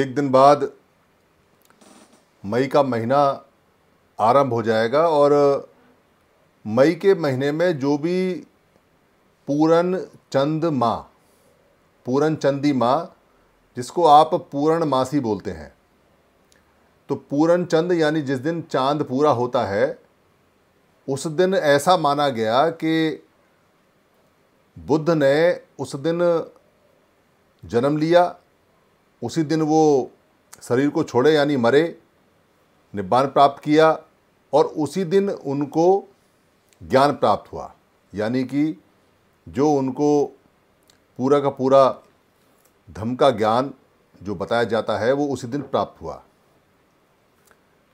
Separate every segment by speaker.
Speaker 1: एक दिन बाद मई का महीना आरंभ हो जाएगा और मई के महीने में जो भी पूरन चंद माँ पूरन चंदी माँ जिसको आप पूरण मासी बोलते हैं तो पूरन चंद यानी जिस दिन चांद पूरा होता है उस दिन ऐसा माना गया कि बुद्ध ने उस दिन जन्म लिया उसी दिन वो शरीर को छोड़े यानी मरे निब्बान प्राप्त किया और उसी दिन उनको ज्ञान प्राप्त हुआ यानी कि जो उनको पूरा का पूरा धम का ज्ञान जो बताया जाता है वो उसी दिन प्राप्त हुआ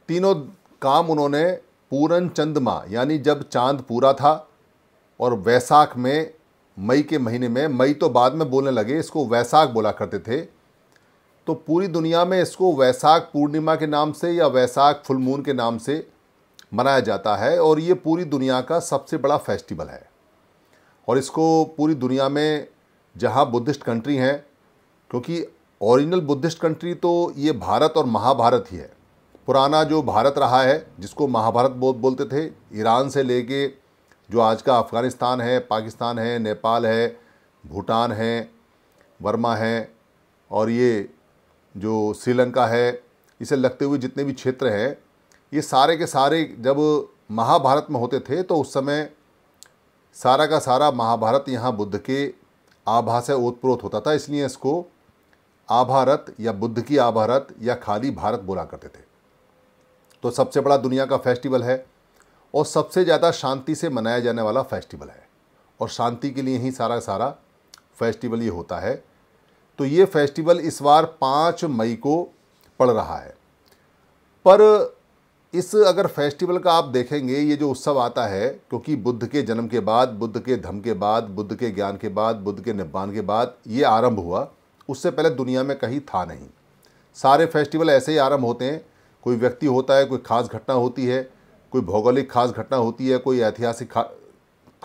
Speaker 1: तीनों काम उन्होंने पूरन चंद्रमा यानी जब चांद पूरा था और वैसाख में मई के महीने में मई तो बाद में बोलने लगे इसको वैसाख बोला करते थे तो पूरी दुनिया में इसको वैसाख पूर्णिमा के नाम से या वैसाख फुलमून के नाम से मनाया जाता है और ये पूरी दुनिया का सबसे बड़ा फेस्टिवल है और इसको पूरी दुनिया में जहाँ बुद्धिस्ट कंट्री हैं क्योंकि ओरिजिनल बुद्धिस्ट कंट्री तो ये भारत और महाभारत ही है पुराना जो भारत रहा है जिसको महाभारत बहुत बोलते थे ईरान से लेके जो आज का अफ़गानिस्तान है पाकिस्तान है नेपाल है भूटान है वर्मा है और ये जो श्रीलंका है इसे लगते हुए जितने भी क्षेत्र हैं ये सारे के सारे जब महाभारत में होते थे तो उस समय सारा का सारा महाभारत यहाँ बुद्ध के आभा से ओतप्रोत होता था इसलिए इसको आभारत या बुद्ध की आभारत या खाली भारत बोला करते थे तो सबसे बड़ा दुनिया का फेस्टिवल है और सबसे ज़्यादा शांति से मनाया जाने वाला फेस्टिवल है और शांति के लिए ही सारा सारा फेस्टिवल ये होता है तो ये फेस्टिवल इस बार पाँच मई को पड़ रहा है पर इस अगर फेस्टिवल का आप देखेंगे ये जो उत्सव आता है क्योंकि बुद्ध के जन्म के बाद बुद्ध के धम के बाद बुद्ध के ज्ञान के बाद बुद्ध के निब्बान के बाद ये आरंभ हुआ उससे पहले दुनिया में कहीं था नहीं सारे फेस्टिवल ऐसे ही आरंभ होते हैं कोई व्यक्ति होता है कोई खास घटना होती है कोई भौगोलिक खास घटना होती है कोई ऐतिहासिक खा,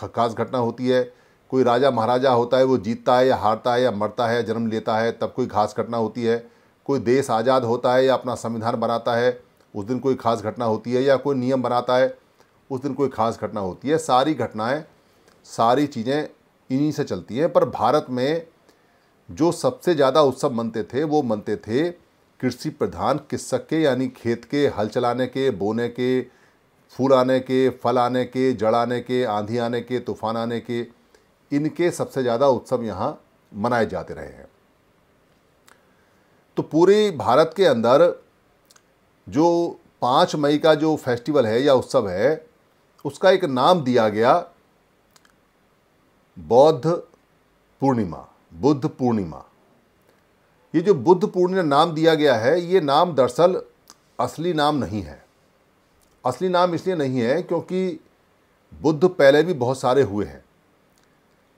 Speaker 1: खास घटना होती है कोई राजा महाराजा होता है वो जीतता है या हारता है या मरता है या जन्म लेता है तब कोई खास घटना होती है कोई देश आज़ाद होता है या अपना संविधान बनाता है उस दिन कोई खास घटना होती है या कोई नियम बनाता है उस दिन कोई खास घटना होती है सारी घटनाएं सारी चीज़ें इन्हीं से चलती हैं पर भारत में जो सबसे ज़्यादा उत्सव मनते थे वो मनते थे कृषि प्रधान किस्सक के यानी खेत के हल चलाने के बोने के फूल आने के फल आने के जड़ आने के आंधी आने के तूफान आने के इनके सबसे ज़्यादा उत्सव यहाँ मनाए जाते रहे हैं तो पूरे भारत के अंदर जो पाँच मई का जो फेस्टिवल है या उत्सव है उसका एक नाम दिया गया बौद्ध पूर्णिमा बुद्ध पूर्णिमा ये जो बुद्ध पूर्णिमा नाम दिया गया है ये नाम दरअसल असली नाम नहीं है असली नाम इसलिए नहीं है क्योंकि बुद्ध पहले भी बहुत सारे हुए हैं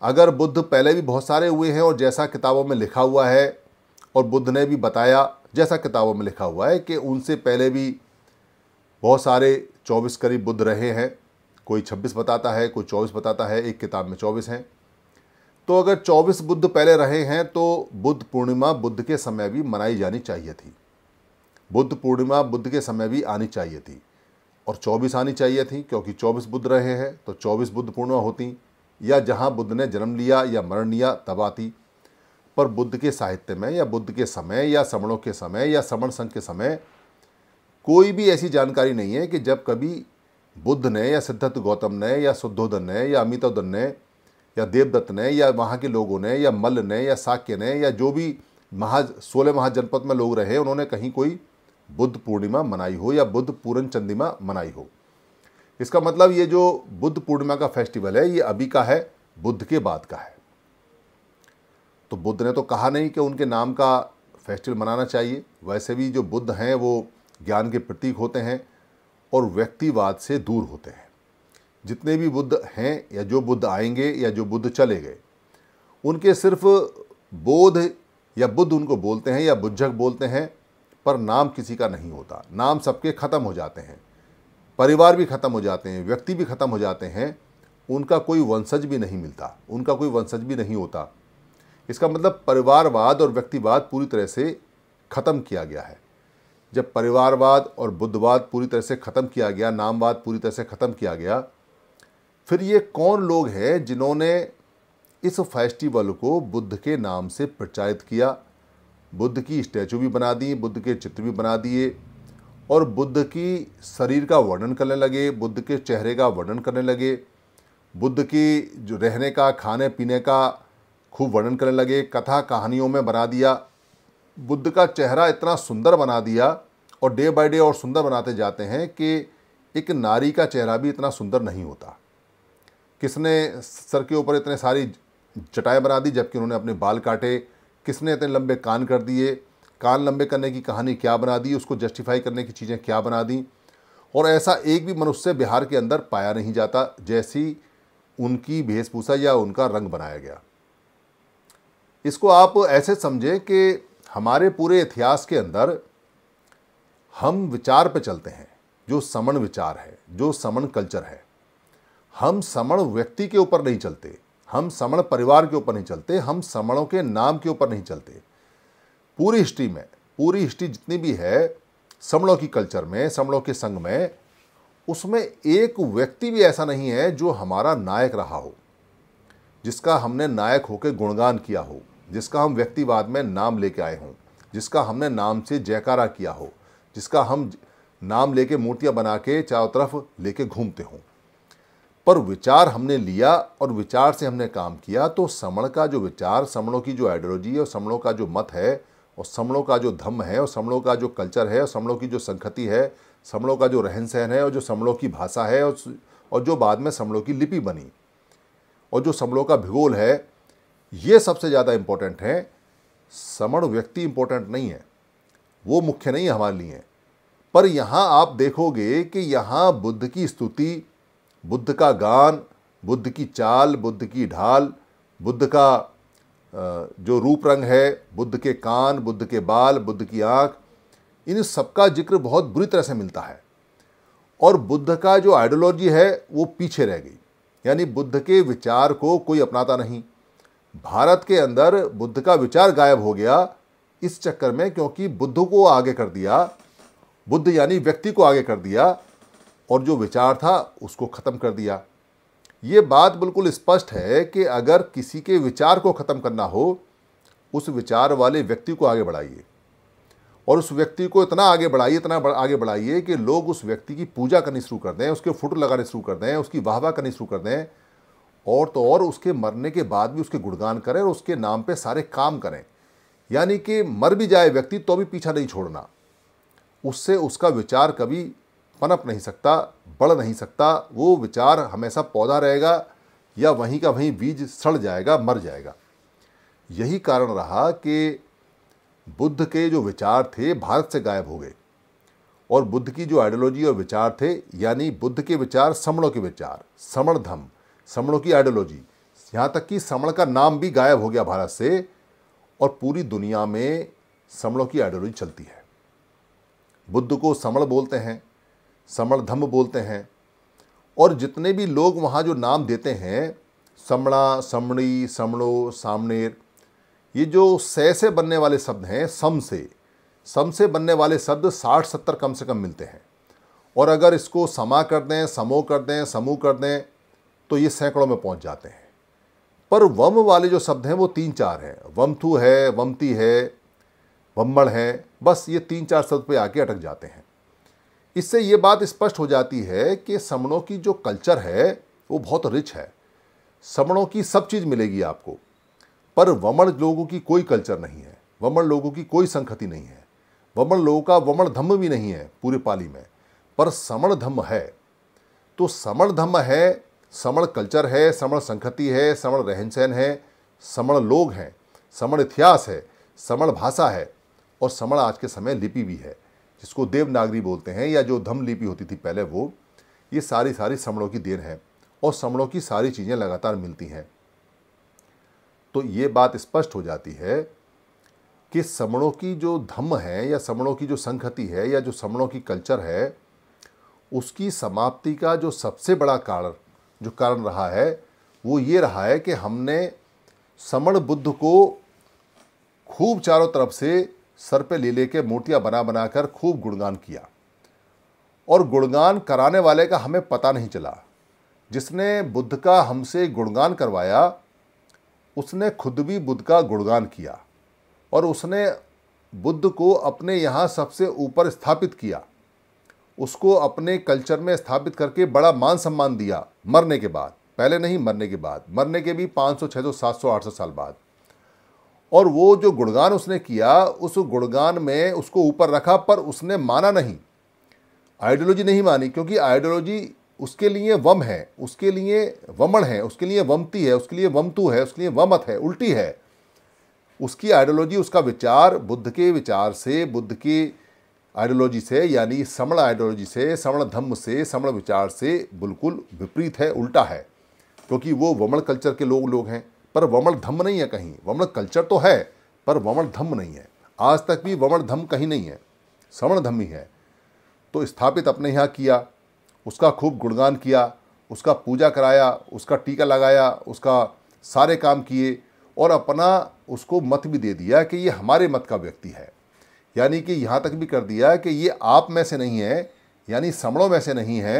Speaker 1: अगर बुद्ध पहले भी बहुत सारे हुए हैं और जैसा किताबों में लिखा हुआ है और बुद्ध ने भी बताया जैसा किताबों में लिखा हुआ है कि उनसे पहले भी बहुत सारे चौबीस करीब बुद्ध रहे हैं कोई छब्बीस बताता है कोई चौबीस बताता है एक किताब में चौबीस हैं तो अगर चौबीस बुद्ध पहले रहे हैं तो बुद्ध पूर्णिमा बुद्ध के समय भी मनाई जानी चाहिए थी बुद्ध पूर्णिमा बुद्ध के समय भी आनी चाहिए थी और चौबीस आनी चाहिए थी क्योंकि चौबीस बुद्ध रहे हैं तो चौबीस बुद्ध पूर्णिमा होती या जहाँ बुद्ध ने जन्म लिया या मरण लिया तब आती पर बुद्ध के साहित्य में या बुद्ध के समय या समणों के समय या समण संघ के समय कोई भी ऐसी जानकारी नहीं है कि जब कभी बुद्ध ने या सिद्धार्थ गौतम ने या शुद्धोधन ने या अमिताधन ने या देवदत्त ने या वहाँ के लोगों ने या मल्ल ने या साक्य ने या जो भी महा सोलह महाजनपद में लोग रहे उन्होंने कहीं कोई बुद्ध पूर्णिमा मनाई हो या बुद्ध पूरन चंदिमा मनाई हो इसका मतलब ये जो बुद्ध पूर्णिमा का फेस्टिवल है ये अभी का है बुद्ध के बाद का है तो बुद्ध ने तो कहा नहीं कि उनके नाम का फेस्टिवल मनाना चाहिए वैसे भी जो बुद्ध हैं वो ज्ञान के प्रतीक होते हैं और व्यक्तिवाद से दूर होते हैं जितने भी बुद्ध हैं या जो बुद्ध आएंगे या जो बुद्ध चले गए उनके सिर्फ बोध या बुद्ध उनको बोलते हैं या बुद्धक बोलते हैं पर नाम किसी का नहीं होता नाम सबके ख़त्म हो जाते हैं परिवार भी ख़त्म हो जाते हैं व्यक्ति भी ख़त्म हो जाते हैं उनका कोई वंशज भी नहीं मिलता उनका कोई वंशज भी नहीं होता इसका मतलब परिवारवाद और व्यक्तिवाद पूरी तरह से ख़त्म किया गया है जब परिवारवाद और बुद्धवाद पूरी तरह से ख़त्म किया गया नामवाद पूरी तरह से ख़त्म किया गया फिर ये कौन लोग हैं जिन्होंने इस फेस्टिवल को बुद्ध के नाम से प्रचारित किया बुद्ध की स्टैचू भी बना दी बुद्ध के चित्र भी बना दिए और बुद्ध की शरीर का वर्णन करने लगे बुद्ध के चेहरे का वर्णन करने लगे बुद्ध की जो रहने का खाने पीने का खूब वर्णन करने लगे कथा कहानियों में बना दिया बुद्ध का चेहरा इतना सुंदर बना दिया और डे बाय डे और सुंदर बनाते जाते हैं कि एक नारी का चेहरा भी इतना सुंदर नहीं होता किसने सर के ऊपर इतने सारी जटाएँ बना दी जबकि उन्होंने अपने बाल काटे किसने इतने लंबे कान कर दिए कान लंबे करने की कहानी क्या बना दी उसको जस्टिफाई करने की चीज़ें क्या बना दी और ऐसा एक भी मनुष्य बिहार के अंदर पाया नहीं जाता जैसी उनकी वेशभूषा या उनका रंग बनाया गया इसको आप ऐसे समझें कि हमारे पूरे इतिहास के अंदर हम विचार पर चलते हैं जो समण विचार है जो समण कल्चर है हम समण व्यक्ति के ऊपर नहीं चलते हम समण परिवार के ऊपर नहीं चलते हम समणों के नाम के ऊपर नहीं चलते पूरी हिस्ट्री में पूरी हिस्ट्री जितनी भी है समणों की कल्चर में समणों के संघ में उसमें एक व्यक्ति भी ऐसा नहीं है जो हमारा नायक रहा हो जिसका हमने नायक होकर गुणगान किया हो जिसका हम व्यक्तिवाद में नाम लेके आए हों जिसका हमने नाम से जयकारा किया हो जिसका हम नाम लेके मूर्तियाँ बना के चारों तरफ लेके घूमते हों पर विचार हमने लिया और विचार से हमने काम किया तो समण का जो विचार समणों की जो आइडियोलॉजी है और समणों का जो मत है और समणों का जो धम्म है और समणों का जो कल्चर है और समणों की जो संखति है समणों का जो रहन सहन है और जो समणों की भाषा है और जो बाद में समणों की लिपि बनी और जो समणों का भूगोल है ये सबसे ज़्यादा इम्पोर्टेंट है समण व्यक्ति इम्पोर्टेंट नहीं है वो मुख्य नहीं है हमारे लिए पर यहाँ आप देखोगे कि यहाँ बुद्ध की स्तुति बुद्ध का गान बुद्ध की चाल बुद्ध की ढाल बुद्ध का जो रूप रंग है बुद्ध के कान बुद्ध के बाल बुद्ध की आँख इन सबका जिक्र बहुत बुरी तरह से मिलता है और बुद्ध का जो आइडियोलॉजी है वो पीछे रह गई यानी बुद्ध के विचार को कोई अपनाता नहीं भारत के अंदर बुद्ध का विचार गायब हो गया इस चक्कर में क्योंकि बुद्ध को आगे कर दिया बुद्ध यानी व्यक्ति को आगे कर दिया और जो विचार था उसको ख़त्म कर दिया ये बात बिल्कुल स्पष्ट है कि अगर किसी के विचार को ख़त्म करना हो उस विचार वाले व्यक्ति को आगे बढ़ाइए और उस व्यक्ति को इतना आगे बढ़ाइए इतना आगे बढ़ाइए कि लोग उस व्यक्ति की पूजा करनी शुरू कर दें उसके फोटो लगाने शुरू कर दें उसकी वाह वाह करनी शुरू कर दें और तो और उसके मरने के बाद भी उसके गुणगान करें और उसके नाम पर सारे काम करें यानी कि मर भी जाए व्यक्ति तो भी पीछा नहीं छोड़ना उससे उसका विचार कभी पनप नहीं सकता बढ़ नहीं सकता वो विचार हमेशा पौधा रहेगा या वहीं का वहीं बीज सड़ जाएगा मर जाएगा यही कारण रहा कि बुद्ध के जो विचार थे भारत से गायब हो गए और बुद्ध की जो आइडियोलॉजी और विचार थे यानी बुद्ध के विचार समणों के विचार समण धम समणों की आइडियोलॉजी यहाँ तक कि समण का नाम भी गायब हो गया भारत से और पूरी दुनिया में समणों की आइडियोलॉजी चलती है बुद्ध को समण बोलते हैं समणधम्म बोलते हैं और जितने भी लोग वहाँ जो नाम देते हैं समणा समणी समणो सामनेर ये जो सह से बनने वाले शब्द हैं सम से सम से बनने वाले शब्द साठ सत्तर कम से कम मिलते हैं और अगर इसको समा कर दें समो कर दें समूह कर दें तो ये सैकड़ों में पहुंच जाते हैं पर वम वाले जो शब्द हैं वो तीन चार हैं वमथु है वमती है वम्बण है बस ये तीन चार शब्द पे आके अटक जाते हैं इससे ये बात स्पष्ट हो जाती है कि समणों की जो कल्चर है वो बहुत रिच है समणों की सब चीज़ मिलेगी आपको पर वमण लोगों की कोई कल्चर नहीं है वमण लोगों की कोई संखति नहीं है वमण लोगों का वमण धम्म भी नहीं है पूरे पाली में पर समण धम्म है तो समण धम्म है समण कल्चर है समण संखति है समण रहन सहन है समण लोग हैं समण इतिहास है समण भाषा है और समण आज के समय लिपि भी है जिसको देवनागरी बोलते हैं या जो धम लिपि होती थी पहले वो ये सारी सारी समणों की देन है और समणों की सारी चीज़ें लगातार मिलती हैं तो ये बात स्पष्ट हो जाती है कि समणों की जो धम्म है या समणों की जो संखति है या जो समणों की कल्चर है उसकी समाप्ति का जो सबसे बड़ा कारण जो कारण रहा है वो ये रहा है कि हमने समण बुद्ध को खूब चारों तरफ से सर पे ले लेके मूर्तियाँ बना बनाकर खूब गुणगान किया और गुणगान कराने वाले का हमें पता नहीं चला जिसने बुद्ध का हमसे गुणगान करवाया उसने खुद भी बुद्ध का गुणगान किया और उसने बुद्ध को अपने यहाँ सबसे ऊपर स्थापित किया उसको अपने कल्चर में स्थापित करके बड़ा मान सम्मान दिया मरने के बाद पहले नहीं मरने के बाद मरने के भी 500, 600, 700, 800 साल बाद और वो जो गुणगान उसने किया उस गुणगान में उसको ऊपर रखा पर उसने माना नहीं आइडियोलॉजी नहीं मानी क्योंकि आइडियोलॉजी उसके लिए वम है उसके लिए वमण है उसके लिए वमती है उसके लिए वमतु है उसके लिए वमत है उल्टी है उसकी आइडियोलॉजी उसका विचार बुद्ध के विचार से बुद्ध के आइडियोलॉजी से यानी समण आइडियोलॉजी से समण धम्म से समण विचार से बिल्कुल विपरीत है उल्टा है क्योंकि वो वमण कल्चर के लोग लोग हैं पर वमण धम्म नहीं है कहीं वमण कल्चर तो है पर वमण धम्म नहीं है आज तक भी वमण धम्म कहीं नहीं है श्रवण धम्म ही है तो स्थापित अपने यहाँ किया उसका खूब गुणगान किया उसका पूजा कराया उसका टीका लगाया उसका सारे काम किए और अपना उसको मत भी दे दिया कि ये हमारे मत का व्यक्ति है यानी कि यहाँ तक भी कर दिया कि ये आप में से नहीं है यानी समणों में से नहीं है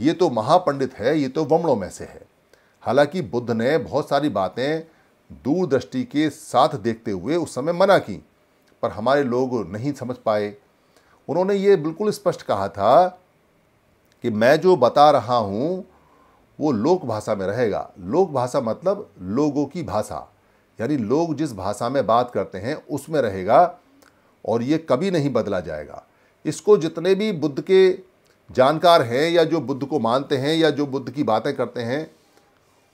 Speaker 1: ये तो महापंडित है ये तो वमणों में से है हालांकि बुद्ध ने बहुत सारी बातें दूरदृष्टि के साथ देखते हुए उस समय मना की पर हमारे लोग नहीं समझ पाए उन्होंने ये बिल्कुल स्पष्ट कहा था कि मैं जो बता रहा हूँ वो लोक भाषा में रहेगा लोक भाषा मतलब लोगों की भाषा यानी लोग जिस भाषा में बात करते हैं उसमें रहेगा और ये कभी नहीं बदला जाएगा इसको जितने भी बुद्ध के जानकार हैं या जो बुद्ध को मानते हैं या जो बुद्ध की बातें करते हैं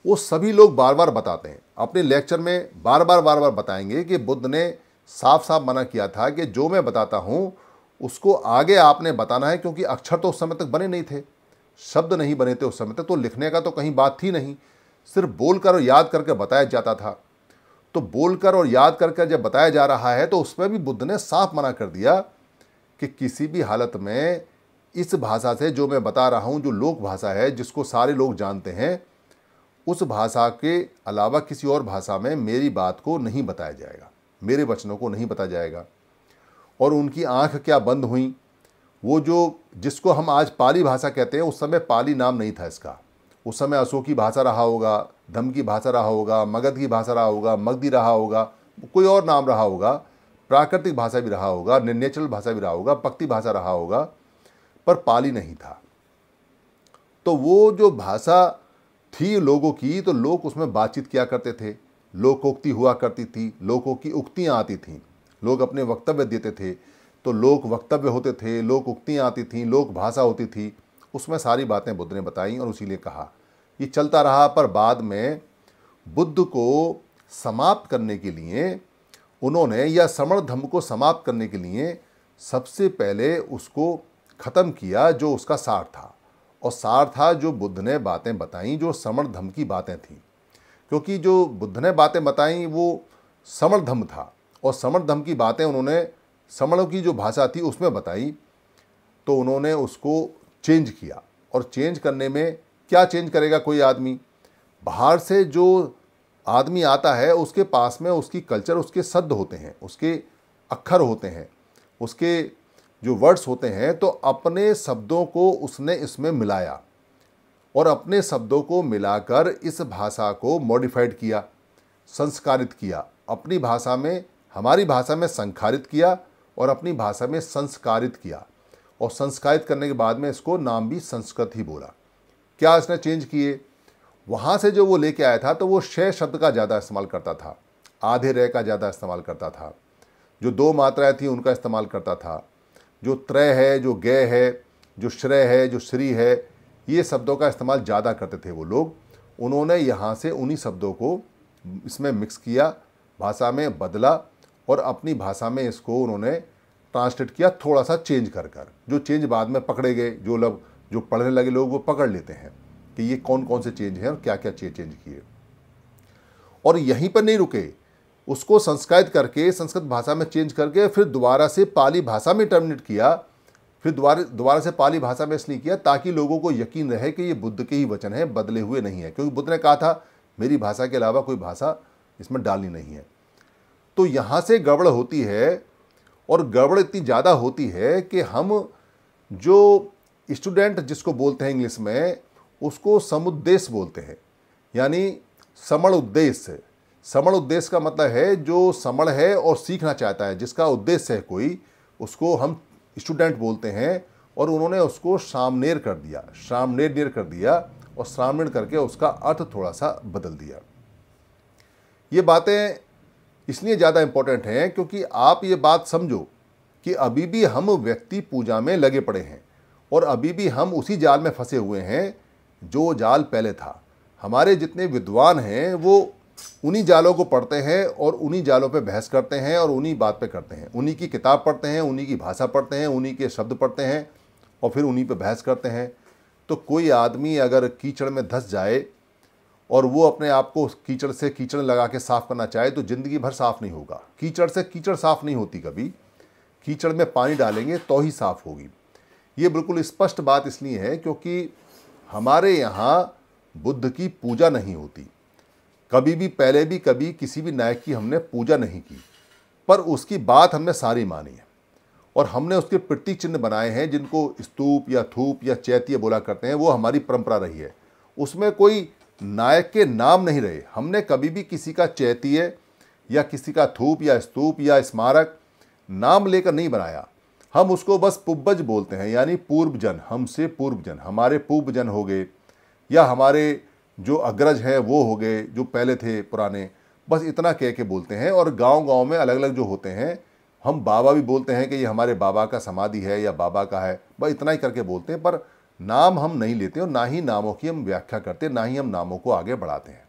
Speaker 1: वो सभी लोग बार बार बताते हैं अपने लेक्चर में बार बार बार बार बताएंगे कि बुद्ध ने साफ साफ मना किया था कि जो मैं बताता हूँ उसको आगे आपने बताना है क्योंकि अक्षर तो उस समय तक बने नहीं थे शब्द नहीं बने थे उस समय तक तो लिखने का तो कहीं बात थी नहीं सिर्फ बोलकर और याद करके बताया जाता था तो बोलकर और याद करके जब बताया जा रहा है तो उसमें भी बुद्ध ने साफ मना कर दिया कि किसी भी हालत में इस भाषा से जो मैं बता रहा हूँ जो लोक भाषा है जिसको सारे लोग जानते हैं उस भाषा के अलावा किसी और भाषा में मेरी बात को नहीं बताया जाएगा मेरे वचनों को नहीं बताया जाएगा और उनकी आंख क्या बंद हुई वो जो जिसको हम आज पाली भाषा कहते हैं उस समय पाली नाम नहीं था इसका उस समय अशोकी भाषा रहा होगा धमकी भाषा रहा होगा मगध की भाषा रहा होगा मगधी रहा होगा कोई और नाम रहा होगा प्राकृतिक भाषा भी रहा होगा नेचुरल भाषा भी रहा होगा पक्ति भाषा रहा होगा पर पाली नहीं था तो वो जो भाषा थी लोगों की तो लोग उसमें बातचीत किया करते थे लोकोक्ति हुआ करती थी लोगों की उक्तियाँ आती थीं लोग अपने वक्तव्य देते थे तो लोक वक्तव्य होते थे लोक उक्तियाँ आती थीं लोक भाषा होती थी उसमें सारी बातें बुद्ध ने बताई और उसी कहा ये चलता रहा पर बाद में बुद्ध को समाप्त करने के लिए उन्होंने या समण धम्म को समाप्त करने के लिए सबसे पहले उसको ख़त्म किया जो उसका सार था और सार था जो बुद्ध ने बातें बताई जो समण धम की बातें थी क्योंकि जो बुद्ध ने बातें बताई वो समण धम था और समण धम की बातें उन्होंने समणों की जो भाषा थी उसमें बताई तो उन्होंने उसको चेंज किया और चेंज करने में क्या चेंज करेगा कोई आदमी बाहर से जो आदमी आता है उसके पास में उसकी कल्चर उसके शब्द होते हैं उसके अक्षर होते हैं उसके जो वर्ड्स होते हैं तो अपने शब्दों को उसने इसमें मिलाया और अपने शब्दों को मिलाकर इस भाषा को मॉडिफाइड किया संस्कारित किया अपनी भाषा में हमारी भाषा में संखारित किया और अपनी भाषा में संस्कारित किया और संस्कारित करने के बाद में इसको नाम भी संस्कृत ही बोला क्या इसने चेंज किए वहाँ से जो वो लेके आया था तो वो शय शब्द का ज़्यादा इस्तेमाल करता था आधे रह का ज़्यादा इस्तेमाल करता था जो दो मात्राएं थी उनका इस्तेमाल करता था जो त्रय है जो गय है जो श्रय है जो श्री है ये शब्दों का इस्तेमाल ज़्यादा करते थे वो लोग उन्होंने यहाँ से उन्हीं शब्दों को इसमें मिक्स किया भाषा में बदला और अपनी भाषा में इसको उन्होंने ट्रांसलेट किया थोड़ा सा चेंज कर कर जो चेंज बाद में पकड़े गए जो लोग जो पढ़ने लगे लोग वो पकड़ लेते हैं कि ये कौन कौन से चेंज हैं और क्या क्या चेंज किए और यहीं पर नहीं रुके उसको संस्कृत करके संस्कृत भाषा में चेंज करके फिर दोबारा से पाली भाषा में टर्मिनेट किया फिर दोबारा दोबारा से पाली भाषा में इसलिए किया ताकि लोगों को यकीन रहे कि ये बुद्ध के ही वचन हैं बदले हुए नहीं है क्योंकि बुद्ध ने कहा था मेरी भाषा के अलावा कोई भाषा इसमें डालनी नहीं है तो यहाँ से गड़बड़ होती है और गड़बड़ इतनी ज़्यादा होती है कि हम जो स्टूडेंट जिसको बोलते हैं इंग्लिश में उसको समुद्देश बोलते हैं यानी समण उद्देश्य समण उद्देश्य का मतलब है जो समण है और सीखना चाहता है जिसका उद्देश्य है कोई उसको हम स्टूडेंट बोलते हैं और उन्होंने उसको सामनेर कर दिया सामनेर कर दिया और सामने करके उसका अर्थ थोड़ा सा बदल दिया ये बातें इसलिए ज़्यादा इम्पोर्टेंट हैं क्योंकि आप ये बात समझो कि अभी भी हम व्यक्ति पूजा में लगे पड़े हैं और अभी भी हम उसी जाल में फंसे हुए हैं जो जाल पहले था हमारे जितने विद्वान हैं वो उन्हीं जालों को पढ़ते हैं और उन्हीं जालों पे बहस करते हैं और उन्हीं बात पे करते हैं उन्हीं की किताब पढ़ते हैं उन्हीं की भाषा पढ़ते हैं उन्हीं के शब्द पढ़ते हैं और फिर उन्हीं पे बहस करते हैं तो कोई आदमी अगर कीचड़ में धस जाए और वो अपने आप को कीचड़ से कीचड़ लगा के साफ़ करना चाहे तो ज़िंदगी भर साफ़ नहीं होगा कीचड़ से कीचड़ साफ़ नहीं होती कभी कीचड़ में पानी डालेंगे तो ही साफ़ होगी ये बिल्कुल स्पष्ट बात इसलिए है क्योंकि हमारे यहाँ बुद्ध की पूजा नहीं होती कभी भी पहले भी कभी किसी भी नायक की हमने पूजा नहीं की पर उसकी बात हमने सारी मानी है और हमने उसके प्रतीक चिन्ह बनाए हैं जिनको स्तूप या थूप या चैत्य बोला करते हैं वो हमारी परंपरा रही है उसमें कोई नायक के नाम नहीं रहे हमने कभी भी किसी का चैत्य या किसी का थूप या स्तूप या स्मारक नाम लेकर नहीं बनाया हम उसको बस पुब्बज बोलते हैं यानी पूर्वजन हमसे पूर्वजन हमारे पूर्वजन हो गए या हमारे जो अग्रज हैं वो हो गए जो पहले थे पुराने बस इतना कह के बोलते हैं और गांव गांव में अलग अलग जो होते हैं हम बाबा भी बोलते हैं कि ये हमारे बाबा का समाधि है या बाबा का है बस इतना ही करके बोलते हैं पर नाम हम नहीं लेते और ना ही नामों की हम व्याख्या करते ना ही हम नामों को आगे बढ़ाते हैं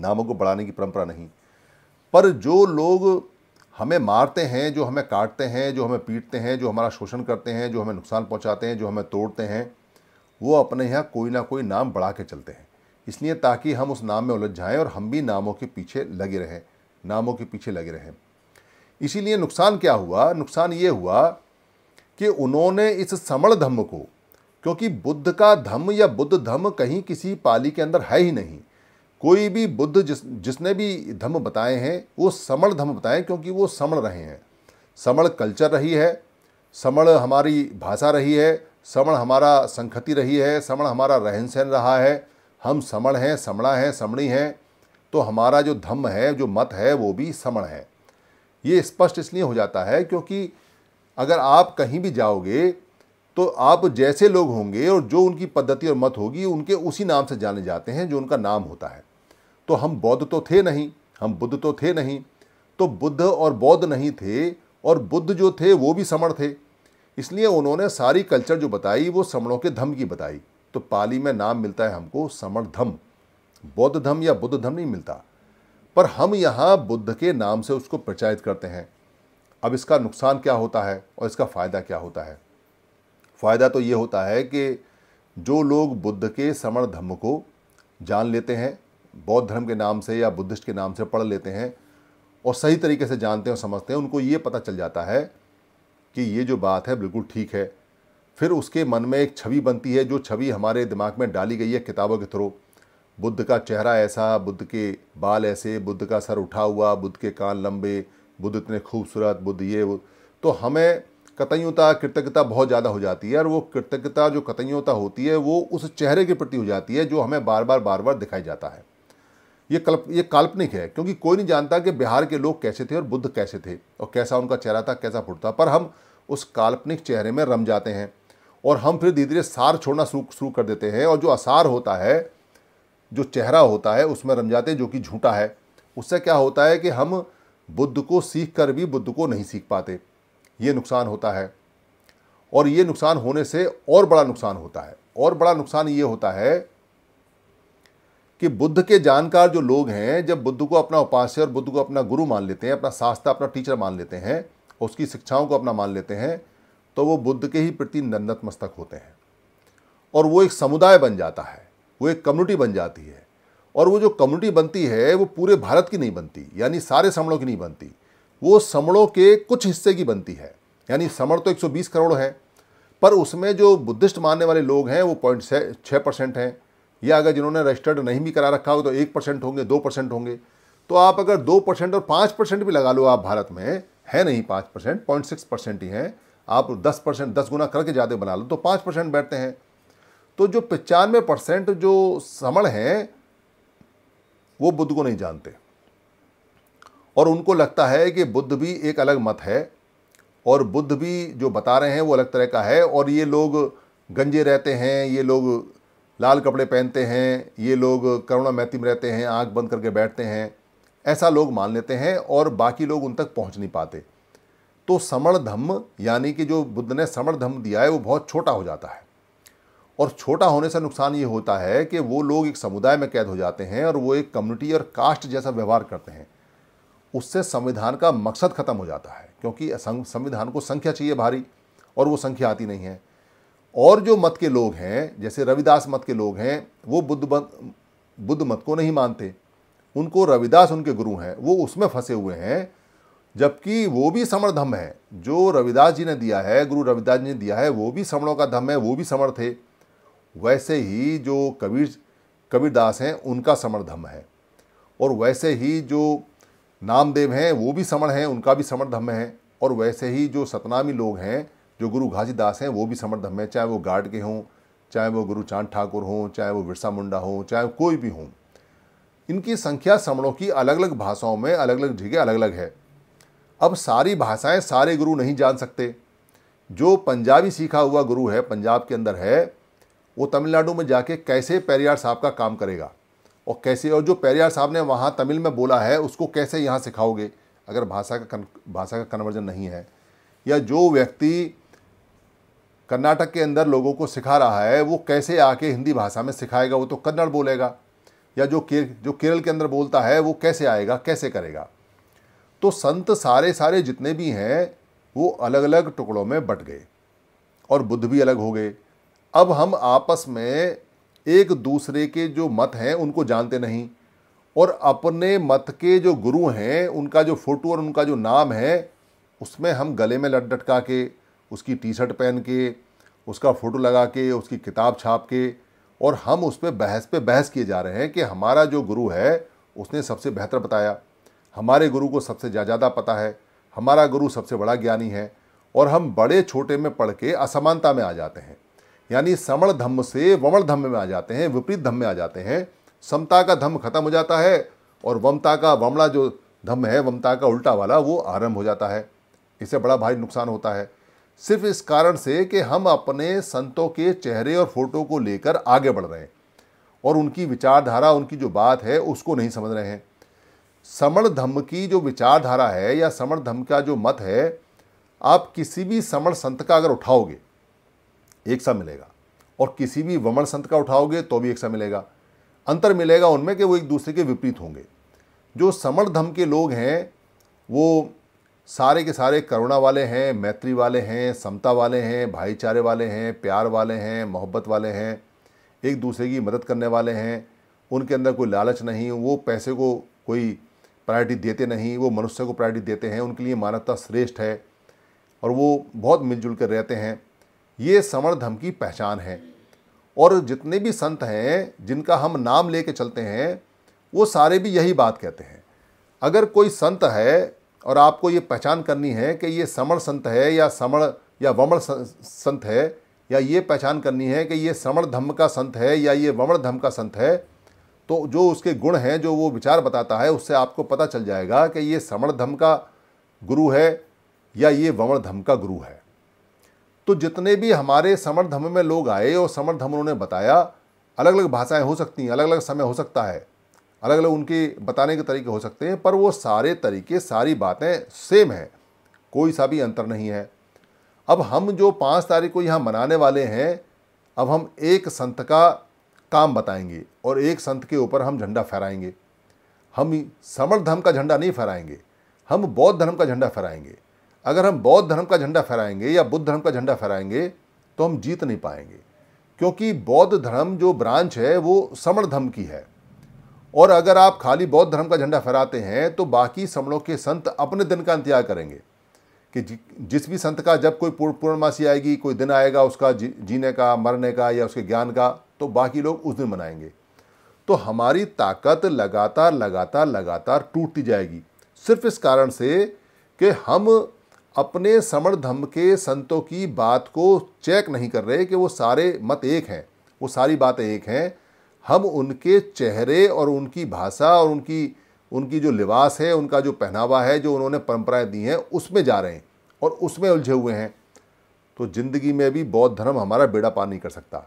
Speaker 1: नामों को बढ़ाने की परंपरा नहीं पर जो लोग हमें मारते हैं जो हमें काटते हैं जो हमें पीटते हैं जो हमारा शोषण करते हैं जो हमें नुकसान पहुंचाते हैं जो हमें तोड़ते हैं वो अपने यहाँ कोई ना कोई नाम बढ़ा के चलते हैं इसलिए ताकि हम उस नाम में उलझ जाएं और हम भी नामों के पीछे लगे रहें नामों के पीछे लगे रहें इसीलिए नुकसान क्या हुआ नुकसान ये हुआ कि उन्होंने इस समण धम्म को क्योंकि बुद्ध का धम्म या बुद्ध धम्म कहीं किसी पाली के अंदर है ही नहीं कोई भी बुद्ध जिस जिसने भी धम्म बताए हैं वो समण धम्म बताएं क्योंकि वो समण रहे हैं समण कल्चर रही है समण हमारी भाषा रही है समण हमारा संखति रही है समण हमारा रहन सहन रहा है हम समण हैं समणा हैं समणी हैं तो हमारा जो धम्म है जो मत है वो भी समण है ये स्पष्ट इसलिए हो जाता है क्योंकि अगर आप कहीं भी जाओगे तो आप जैसे लोग होंगे और जो उनकी पद्धति और मत होगी उनके उसी नाम से जाने जाते हैं जो उनका नाम होता है तो हम बौद्ध तो थे नहीं हम बुद्ध तो थे नहीं तो बुद्ध और बौद्ध नहीं थे और बुद्ध जो थे वो भी समण थे इसलिए उन्होंने सारी कल्चर जो बताई वो समणों के धम की बताई तो पाली में नाम मिलता है हमको धम बौद्ध धम या बुद्ध धम नहीं मिलता पर हम यहाँ बुद्ध के नाम से उसको प्रचारित करते हैं अब इसका नुकसान क्या होता है और इसका फ़ायदा क्या होता है फ़ायदा तो ये होता है कि जो लोग बुद्ध के समण धर्म को जान लेते हैं बौद्ध धर्म के नाम से या बुद्धिस्ट के नाम से पढ़ लेते हैं और सही तरीके से जानते हैं और समझते हैं उनको ये पता चल जाता है कि ये जो बात है बिल्कुल ठीक है फिर उसके मन में एक छवि बनती है जो छवि हमारे दिमाग में डाली गई है किताबों के थ्रू बुद्ध का चेहरा ऐसा बुद्ध के बाल ऐसे बुद्ध का सर उठा हुआ बुद्ध के कान लंबे बुद्ध इतने खूबसूरत बुद्ध ये वो तो हमें कतैयुता कृतज्ञता बहुत ज़्यादा हो जाती है और वो कृतज्ञता जो कतयता होती है वो उस चेहरे के प्रति हो जाती है जो हमें बार बार बार बार दिखाई जाता है ये कल्प ये काल्पनिक है क्योंकि कोई नहीं जानता कि बिहार के लोग कैसे थे और बुद्ध कैसे थे और कैसा उनका चेहरा था कैसा फुटता पर हम उस काल्पनिक चेहरे में रम जाते हैं और हम फिर धीरे धीरे सार छोड़ना शुरू कर देते हैं और जो आसार होता है जो चेहरा होता है उसमें रम जाते हैं जो कि झूठा है उससे क्या होता है कि हम बुद्ध को सीख कर भी बुद्ध को नहीं सीख पाते ये नुकसान होता है और ये नुकसान होने से और बड़ा नुकसान होता है और बड़ा नुकसान ये होता है कि बुद्ध के जानकार जो लोग हैं जब बुद्ध को अपना उपास्य और बुद्ध को अपना गुरु मान लेते हैं अपना शास्त्र अपना टीचर मान लेते हैं उसकी शिक्षाओं को अपना मान लेते हैं तो वो बुद्ध के ही प्रति नन्नत मस्तक होते हैं और वो एक समुदाय बन जाता है वो एक कम्युनिटी बन जाती है और वो जो कम्युनिटी बनती है वो पूरे भारत की नहीं बनती यानी सारे समणों की नहीं बनती वो समणों के कुछ हिस्से की बनती है यानी समण तो 120 करोड़ है पर उसमें जो बुद्धिस्ट मानने वाले लोग हैं वो पॉइंट छः परसेंट हैं या अगर जिन्होंने रजिस्टर्ड नहीं भी करा रखा हो तो एक परसेंट होंगे दो परसेंट होंगे तो आप अगर दो परसेंट और पाँच परसेंट भी लगा लो आप भारत में है नहीं पाँच परसेंट पॉइंट सिक्स परसेंट ही हैं आप दस परसेंट दस गुना करके ज़्यादा बना लो तो पाँच परसेंट बैठते हैं तो जो पचानवे परसेंट जो समण हैं वो बुद्ध को नहीं जानते और उनको लगता है कि बुद्ध भी एक अलग मत है और बुद्ध भी जो बता रहे हैं वो अलग तरह का है और ये लोग गंजे रहते हैं ये लोग लाल कपड़े पहनते हैं ये लोग करुणा मैती में रहते हैं आँख बंद करके बैठते हैं ऐसा लोग मान लेते हैं और बाकी लोग उन तक पहुँच नहीं पाते तो समण धम्म यानी कि जो बुद्ध ने समण धम्म दिया है वो बहुत छोटा हो जाता है और छोटा होने से नुकसान ये होता है कि वो लोग एक समुदाय में कैद हो जाते हैं और वो एक कम्युनिटी और कास्ट जैसा व्यवहार करते हैं उससे संविधान का मकसद ख़त्म हो जाता है क्योंकि संविधान को संख्या चाहिए भारी और वो संख्या आती नहीं है और जो मत के लोग हैं जैसे रविदास मत के लोग हैं वो बुद्ध बुद्ध मत को नहीं मानते उनको रविदास उनके गुरु हैं वो उसमें फंसे हुए हैं जबकि वो भी समर धम है जो रविदास जी ने दिया है गुरु रविदास जी ने दिया है वो भी समणों का धम है वो भी समर थे वैसे ही जो कबीर कबीरदास हैं उनका समर धम है और वैसे ही जो नामदेव हैं वो भी समण हैं उनका भी समर धम है और वैसे ही जो सतनामी लोग हैं जो गुरु घासीदास हैं वो भी समर धम है चाहे वो गार्ड के हों चाहे वो गुरु चांद ठाकुर हों चाहे वो बिरसा मुंडा हों चाहे कोई भी हों इनकी संख्या समणों की अलग अलग भाषाओं में अलग अलग जगह अलग अलग है अब सारी भाषाएं सारे गुरु नहीं जान सकते जो पंजाबी सीखा हुआ गुरु है पंजाब के अंदर है वो तमिलनाडु में जाके कैसे पेरियार साहब का काम करेगा और कैसे और जो पेरियार साहब ने वहाँ तमिल में बोला है उसको कैसे यहाँ सिखाओगे अगर भाषा का भाषा का कन्वर्जन नहीं है या जो व्यक्ति कर्नाटक के अंदर लोगों को सिखा रहा है वो कैसे आके हिंदी भाषा में सिखाएगा वो तो कन्नड़ बोलेगा या जो के, जो केरल के अंदर बोलता है वो कैसे आएगा कैसे करेगा तो संत सारे सारे जितने भी हैं वो अलग अलग टुकड़ों में बट गए और बुद्ध भी अलग हो गए अब हम आपस में एक दूसरे के जो मत हैं उनको जानते नहीं और अपने मत के जो गुरु हैं उनका जो फ़ोटो और उनका जो नाम है उसमें हम गले में लट डटका के उसकी टी शर्ट पहन के उसका फ़ोटो लगा के उसकी किताब छाप के और हम उस पर बहस पे बहस किए जा रहे हैं कि हमारा जो गुरु है उसने सबसे बेहतर बताया हमारे गुरु को सबसे ज़्यादा पता है हमारा गुरु सबसे बड़ा ज्ञानी है और हम बड़े छोटे में पढ़ के असमानता में आ जाते हैं यानी समण धम्म से वमण धम्म में आ जाते हैं विपरीत धम्म में आ जाते हैं समता का धम्म खत्म हो जाता है और वमता का वमड़ा जो धम्म है वमता का उल्टा वाला वो आरंभ हो जाता है इससे बड़ा भारी नुकसान होता है सिर्फ इस कारण से कि हम अपने संतों के चेहरे और फोटो को लेकर आगे बढ़ रहे हैं और उनकी विचारधारा उनकी जो बात है उसको नहीं समझ रहे हैं समण धम्म की जो विचारधारा है या समण धम्म का जो मत है आप किसी भी समण संत का अगर उठाओगे एक सा मिलेगा और किसी भी वमण संत का उठाओगे तो भी एक सा मिलेगा अंतर मिलेगा उनमें कि वो एक दूसरे के विपरीत होंगे जो समण धम्म के लोग हैं वो सारे के सारे करुणा वाले हैं मैत्री वाले हैं समता वाले हैं भाईचारे वाले हैं प्यार वाले हैं मोहब्बत वाले हैं एक दूसरे की मदद करने वाले हैं उनके अंदर कोई लालच नहीं वो पैसे को कोई प्रायोरिटी देते नहीं वो मनुष्य को प्रायोरिटी देते हैं उनके लिए मानवता श्रेष्ठ है और वो बहुत मिलजुल कर रहते हैं ये समण धम की पहचान है और जितने भी संत हैं जिनका हम नाम ले कर चलते हैं वो सारे भी यही बात कहते हैं अगर कोई संत है और आपको ये पहचान करनी है कि ये समण संत है या समण या वमण संत है या ये पहचान करनी है कि ये समण धम्म का संत है या ये वमण धम्म का संत है तो जो उसके गुण हैं जो वो विचार बताता है उससे आपको पता चल जाएगा कि ये समण धम का गुरु है या ये वमण धम का गुरु है तो जितने भी हमारे समण धम में लोग आए और समण धम उन्होंने बताया अलग अलग भाषाएं हो सकती हैं अलग अलग समय हो सकता है अलग अलग उनके बताने के तरीके हो सकते हैं पर वो सारे तरीके सारी बातें सेम हैं कोई सा भी अंतर नहीं है अब हम जो पाँच तारीख को यहाँ मनाने वाले हैं अब हम एक संत का काम बताएंगे और एक संत के ऊपर हम झंडा फहराएंगे हम समर्थ धर्म का झंडा नहीं फहराएंगे हम बौद्ध धर्म का झंडा फहराएंगे अगर हम बौद्ध धर्म का झंडा फहराएंगे या बुद्ध धर्म का झंडा फहराएंगे तो हम जीत नहीं पाएंगे क्योंकि बौद्ध धर्म जो ब्रांच है वो समण धर्म की है और अगर आप खाली बौद्ध धर्म का झंडा फहराते हैं तो बाकी समणों के संत अपने दिन का इंतजार करेंगे कि जिस भी संत का जब कोई पूर्णमासी आएगी कोई दिन आएगा उसका जी, जीने का मरने का या उसके ज्ञान का तो बाकी लोग उस दिन मनाएंगे तो हमारी ताकत लगातार लगातार लगातार टूटती जाएगी सिर्फ इस कारण से कि हम अपने समर धम्म के संतों की बात को चेक नहीं कर रहे कि वो सारे मत एक हैं वो सारी बातें एक हैं हम उनके चेहरे और उनकी भाषा और उनकी उनकी जो लिबास है उनका जो पहनावा है जो उन्होंने परंपराएं दी हैं उसमें जा रहे हैं और उसमें उलझे हुए हैं तो ज़िंदगी में भी बौद्ध धर्म हमारा बेड़ा पार नहीं कर सकता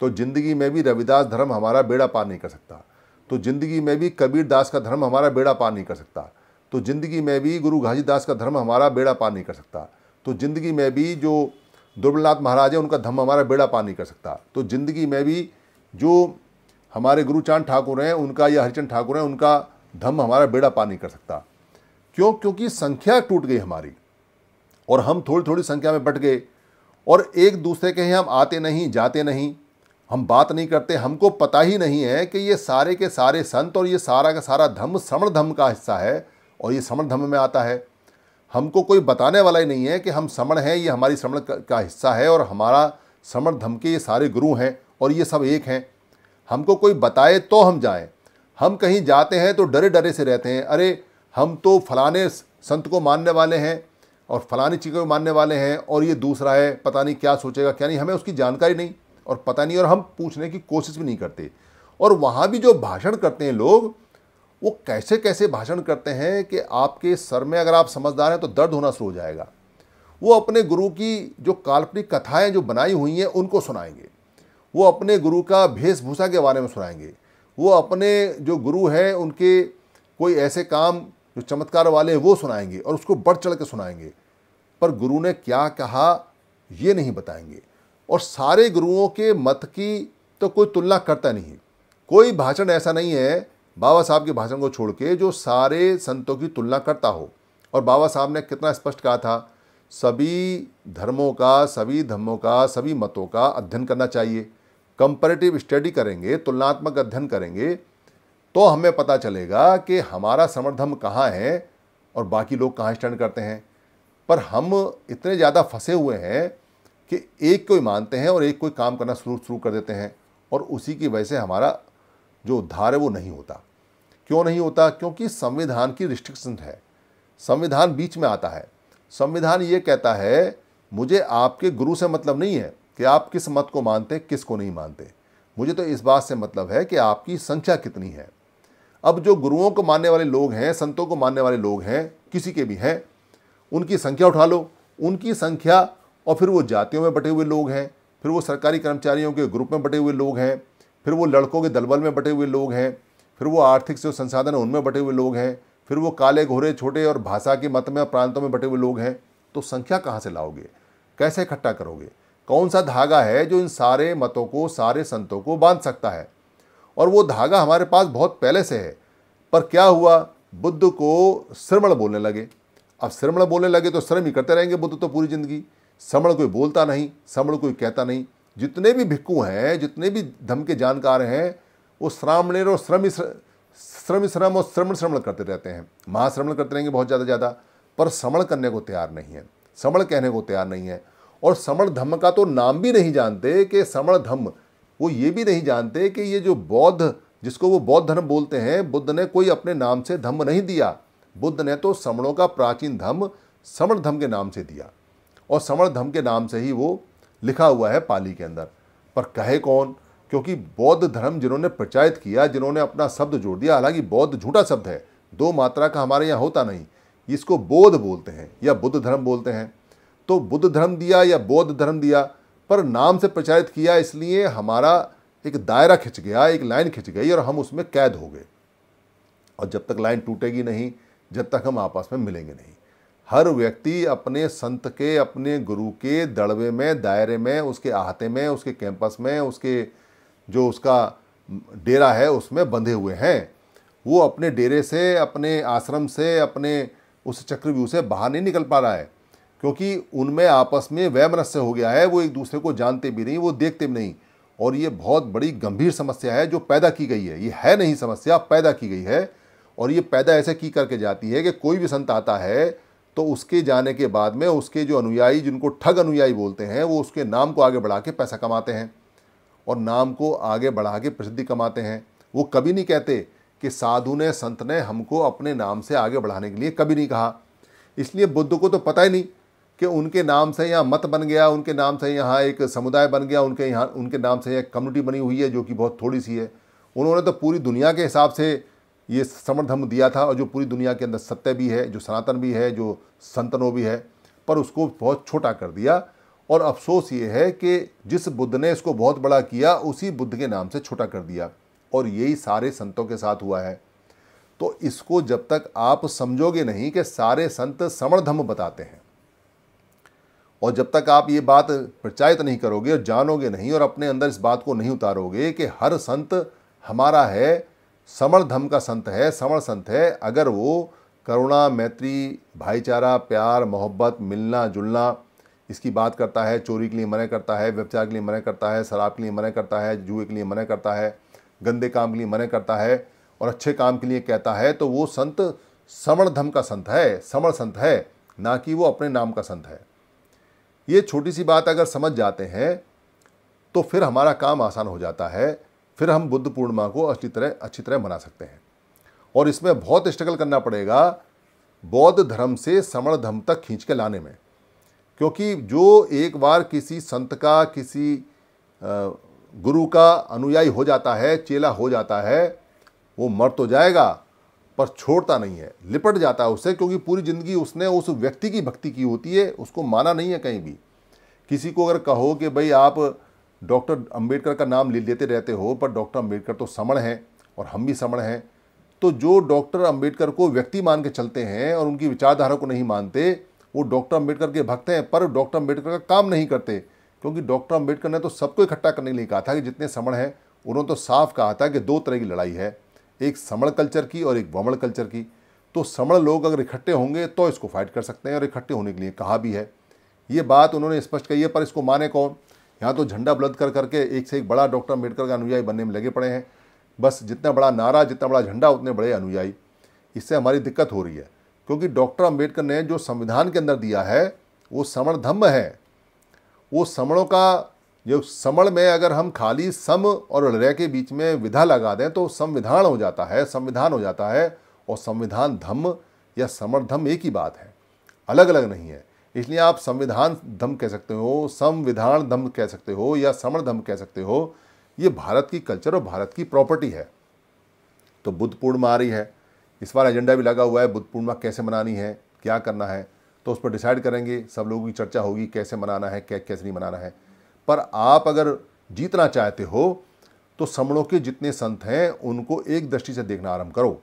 Speaker 1: तो ज़िंदगी में भी रविदास धर्म हमारा बेड़ा पार नहीं कर सकता तो ज़िंदगी में भी कबीर दास का धर्म हमारा बेड़ा पार नहीं कर सकता तो ज़िंदगी में भी गुरु घाजीदास का धर्म हमारा बेड़ा पार नहीं कर सकता तो ज़िंदगी में भी जो दुर्बलनाथ महाराज है उनका धर्म हमारा बेड़ा पार नहीं कर सकता तो ज़िंदगी में भी जो हमारे गुरुचांद ठाकुर हैं उनका या हरिचंद ठाकुर हैं उनका धर्म हमारा बेड़ा पार नहीं कर सकता क्यों क्योंकि संख्या टूट गई हमारी और हम थोड़ी थोड़ी संख्या में बट गए और एक दूसरे के हैं हम आते नहीं जाते नहीं हम बात नहीं करते हमको पता ही नहीं है कि ये सारे के सारे संत और ये सारा का सारा धम्म समण धम्म का हिस्सा है और ये समण धम्म में आता है हमको कोई बताने वाला ही नहीं है कि हम समण हैं ये हमारी समण का हिस्सा है और हमारा समण धम के ये सारे गुरु हैं और ये सब एक हैं हमको कोई बताए तो हम जाएं हम कहीं जाते हैं तो डरे डरे से रहते हैं अरे हम तो फलाने संत को मानने वाले हैं और फलानी चीज़ों को मानने वाले हैं और ये दूसरा है पता नहीं क्या सोचेगा क्या नहीं हमें उसकी जानकारी नहीं और पता नहीं और हम पूछने की कोशिश भी नहीं करते और वहाँ भी जो भाषण करते हैं लोग वो कैसे कैसे भाषण करते हैं कि आपके सर में अगर आप समझदार हैं तो दर्द होना शुरू हो जाएगा वो अपने गुरु की जो काल्पनिक कथाएं जो बनाई हुई हैं उनको सुनाएंगे वो अपने गुरु का वेशभूषा के बारे में सुनाएंगे वो अपने जो गुरु हैं उनके कोई ऐसे काम जो चमत्कार वाले हैं वो सुनाएंगे और उसको बढ़ चढ़ के सुनाएंगे पर गुरु ने क्या कहा ये नहीं बताएंगे और सारे गुरुओं के मत की तो कोई तुलना करता नहीं है कोई भाषण ऐसा नहीं है बाबा साहब के भाषण को छोड़ के जो सारे संतों की तुलना करता हो और बाबा साहब ने कितना स्पष्ट कहा था सभी धर्मों का सभी धर्मों का सभी मतों का अध्ययन करना चाहिए कंपेरेटिव स्टडी करेंगे तुलनात्मक अध्ययन करेंगे तो हमें पता चलेगा कि हमारा समर्थम कहाँ है और बाकी लोग कहाँ स्टैंड करते हैं पर हम इतने ज़्यादा फंसे हुए हैं कि एक को ही मानते हैं और एक कोई काम करना शुरू शुरू कर देते हैं और उसी की वजह से हमारा जो उद्धार है वो नहीं होता क्यों नहीं होता क्योंकि संविधान की रिस्ट्रिक्शन है संविधान बीच में आता है संविधान ये कहता है मुझे आपके गुरु से मतलब नहीं है कि आप किस मत को मानते किस को नहीं मानते मुझे तो इस बात से मतलब है कि आपकी संख्या कितनी है अब जो गुरुओं को मानने वाले लोग हैं संतों को मानने वाले लोग हैं किसी के भी हैं उनकी संख्या उठा लो उनकी संख्या और फिर वो जातियों में बटे हुए लोग हैं फिर वो सरकारी कर्मचारियों के ग्रुप में बटे हुए लोग हैं फिर वो लड़कों के दलबल में बटे हुए लोग हैं फिर वो आर्थिक जो संसाधन है उनमें बटे हुए लोग हैं फिर वो काले घोरे छोटे और भाषा के मत में और प्रांतों में बटे हुए लोग हैं तो संख्या कहाँ से लाओगे कैसे इकट्ठा करोगे कौन सा धागा है जो इन सारे मतों को सारे संतों को बांध सकता है और वो धागा हमारे पास बहुत पहले से है पर क्या हुआ बुद्ध को श्रमण बोलने लगे अब श्रमण बोलने लगे तो श्रम ही करते रहेंगे बुद्ध तो पूरी ज़िंदगी समण कोई बोलता नहीं समण कोई कहता नहीं जितने भी भिक्खु हैं जितने भी धम के जानकार हैं वो श्रामणेर और श्रम श्रम श्रम और श्रमण श्रमण करते रहते हैं महाश्रमण करते रहेंगे बहुत ज़्यादा ज़्यादा पर श्रमण करने को तैयार नहीं है श्रमण कहने को तैयार नहीं है और समण धम्म का तो नाम भी नहीं जानते कि समण धम्म वो ये भी नहीं जानते कि ये जो बौद्ध जिसको वो बौद्ध धर्म बोलते हैं बुद्ध ने कोई अपने नाम से धम्म नहीं दिया बुद्ध ने तो समणों का प्राचीन धम्म समण धम्म के नाम से दिया और धम के नाम से ही वो लिखा हुआ है पाली के अंदर पर कहे कौन क्योंकि बौद्ध धर्म जिन्होंने प्रचारित किया जिन्होंने अपना शब्द जोड़ दिया हालांकि बौद्ध झूठा शब्द है दो मात्रा का हमारे यहाँ होता नहीं इसको बोध बोलते हैं या बुद्ध धर्म बोलते हैं तो बुद्ध धर्म दिया या बौद्ध धर्म दिया पर नाम से प्रचारित किया इसलिए हमारा एक दायरा खिंच गया एक लाइन खिंच गई और हम उसमें कैद हो गए और जब तक लाइन टूटेगी नहीं जब तक हम आपस में मिलेंगे नहीं हर व्यक्ति अपने संत के अपने गुरु के दड़वे में दायरे में उसके आहते में उसके कैंपस में उसके जो उसका डेरा है उसमें बंधे हुए हैं वो अपने डेरे से अपने आश्रम से अपने उस चक्रव्यूह से बाहर नहीं निकल पा रहा है क्योंकि उनमें आपस में वैमनस्य हो गया है वो एक दूसरे को जानते भी नहीं वो देखते भी नहीं और ये बहुत बड़ी गंभीर समस्या है जो पैदा की गई है ये है नहीं समस्या पैदा की गई है और ये पैदा ऐसे की करके जाती है कि कोई भी संत आता है तो उसके जाने के बाद में उसके जो अनुयायी जिनको ठग अनुयायी बोलते हैं वो उसके नाम को आगे बढ़ा के पैसा कमाते हैं और नाम को आगे बढ़ा के प्रसिद्धि कमाते हैं वो कभी नहीं कहते कि साधु ने संत ने हमको अपने नाम से आगे बढ़ाने के लिए कभी नहीं कहा इसलिए बुद्ध को तो पता ही नहीं कि उनके नाम से यहाँ मत बन गया उनके नाम से यहाँ एक समुदाय बन गया उनके यहाँ उनके नाम से एक कम्युनिटी बनी हुई है जो कि बहुत थोड़ी सी है उन्होंने तो पूरी दुनिया के हिसाब से ये समर्थम दिया था और जो पूरी दुनिया के अंदर सत्य भी है जो सनातन भी है जो संतनों भी है पर उसको बहुत छोटा कर दिया और अफसोस ये है कि जिस बुद्ध ने इसको बहुत बड़ा किया उसी बुद्ध के नाम से छोटा कर दिया और यही सारे संतों के साथ हुआ है तो इसको जब तक आप समझोगे नहीं कि सारे संत समर्धम बताते हैं और जब तक आप ये बात प्रचारित नहीं करोगे और जानोगे नहीं और अपने अंदर इस बात को नहीं उतारोगे कि हर संत हमारा है समण धम का संत है समण संत है अगर वो करुणा मैत्री भाईचारा प्यार मोहब्बत मिलना जुलना इसकी बात करता है चोरी के लिए मना करता है व्यवचार के लिए मना करता है शराब के लिए मना करता है जुए के लिए मना करता है गंदे काम के लिए मना करता है और अच्छे काम के लिए कहता है तो वो संत समण धम का संत है समण संत है ना कि वो अपने नाम का संत है ये छोटी सी बात अगर समझ जाते हैं तो फिर हमारा काम आसान हो जाता है फिर हम बुद्ध पूर्णिमा को अच्छी तरह अच्छी तरह मना सकते हैं और इसमें बहुत स्ट्रगल करना पड़ेगा बौद्ध धर्म से समण धर्म तक खींच के लाने में क्योंकि जो एक बार किसी संत का किसी गुरु का अनुयायी हो जाता है चेला हो जाता है वो मर तो जाएगा पर छोड़ता नहीं है लिपट जाता है उससे क्योंकि पूरी ज़िंदगी उसने उस व्यक्ति की भक्ति की होती है उसको माना नहीं है कहीं भी किसी को अगर कहो कि भाई आप डॉक्टर अंबेडकर का नाम ले लेते रहते हो पर डॉक्टर अंबेडकर तो समण हैं और हम भी समण हैं तो जो डॉक्टर अंबेडकर को व्यक्ति मान के चलते हैं और उनकी विचारधारा को नहीं मानते वो डॉक्टर अंबेडकर के भक्त हैं पर डॉक्टर अंबेडकर का काम नहीं करते क्योंकि डॉक्टर अंबेडकर ने तो सबको इकट्ठा करने के लिए कहा था कि जितने समण हैं उन्होंने तो साफ कहा था कि दो तरह की लड़ाई है एक समण कल्चर की और एक वमण कल्चर की तो समण लोग अगर इकट्ठे होंगे तो इसको फाइट कर सकते हैं और इकट्ठे होने के लिए कहा भी है ये बात उन्होंने स्पष्ट कही है पर इसको माने कौन यहाँ तो झंडा बुलंद कर करके एक से एक बड़ा डॉक्टर अम्बेडकर का अनुयायी बनने में लगे पड़े हैं बस जितना बड़ा नारा जितना बड़ा झंडा उतने बड़े अनुयायी इससे हमारी दिक्कत हो रही है क्योंकि डॉक्टर अम्बेडकर ने जो संविधान के अंदर दिया है वो समण धम्म है वो समणों का जो समण में अगर हम खाली सम और हृदय के बीच में विधा लगा दें तो संविधान हो जाता है संविधान हो जाता है और संविधान धम्म या समर्धम एक ही बात है अलग अलग नहीं है इसलिए आप संविधान धम कह सकते हो संविधान धम कह सकते हो या समण धम कह सकते हो ये भारत की कल्चर और भारत की प्रॉपर्टी है तो बुद्ध पूर्णिमा आ रही है इस बार एजेंडा भी लगा हुआ है बुद्ध पूर्णिमा कैसे मनानी है क्या करना है तो उस पर डिसाइड करेंगे सब लोगों की चर्चा होगी कैसे मनाना है क्या कैसे नहीं मनाना है पर आप अगर जीतना चाहते हो तो समणों के जितने संत हैं उनको एक दृष्टि से देखना आरंभ करो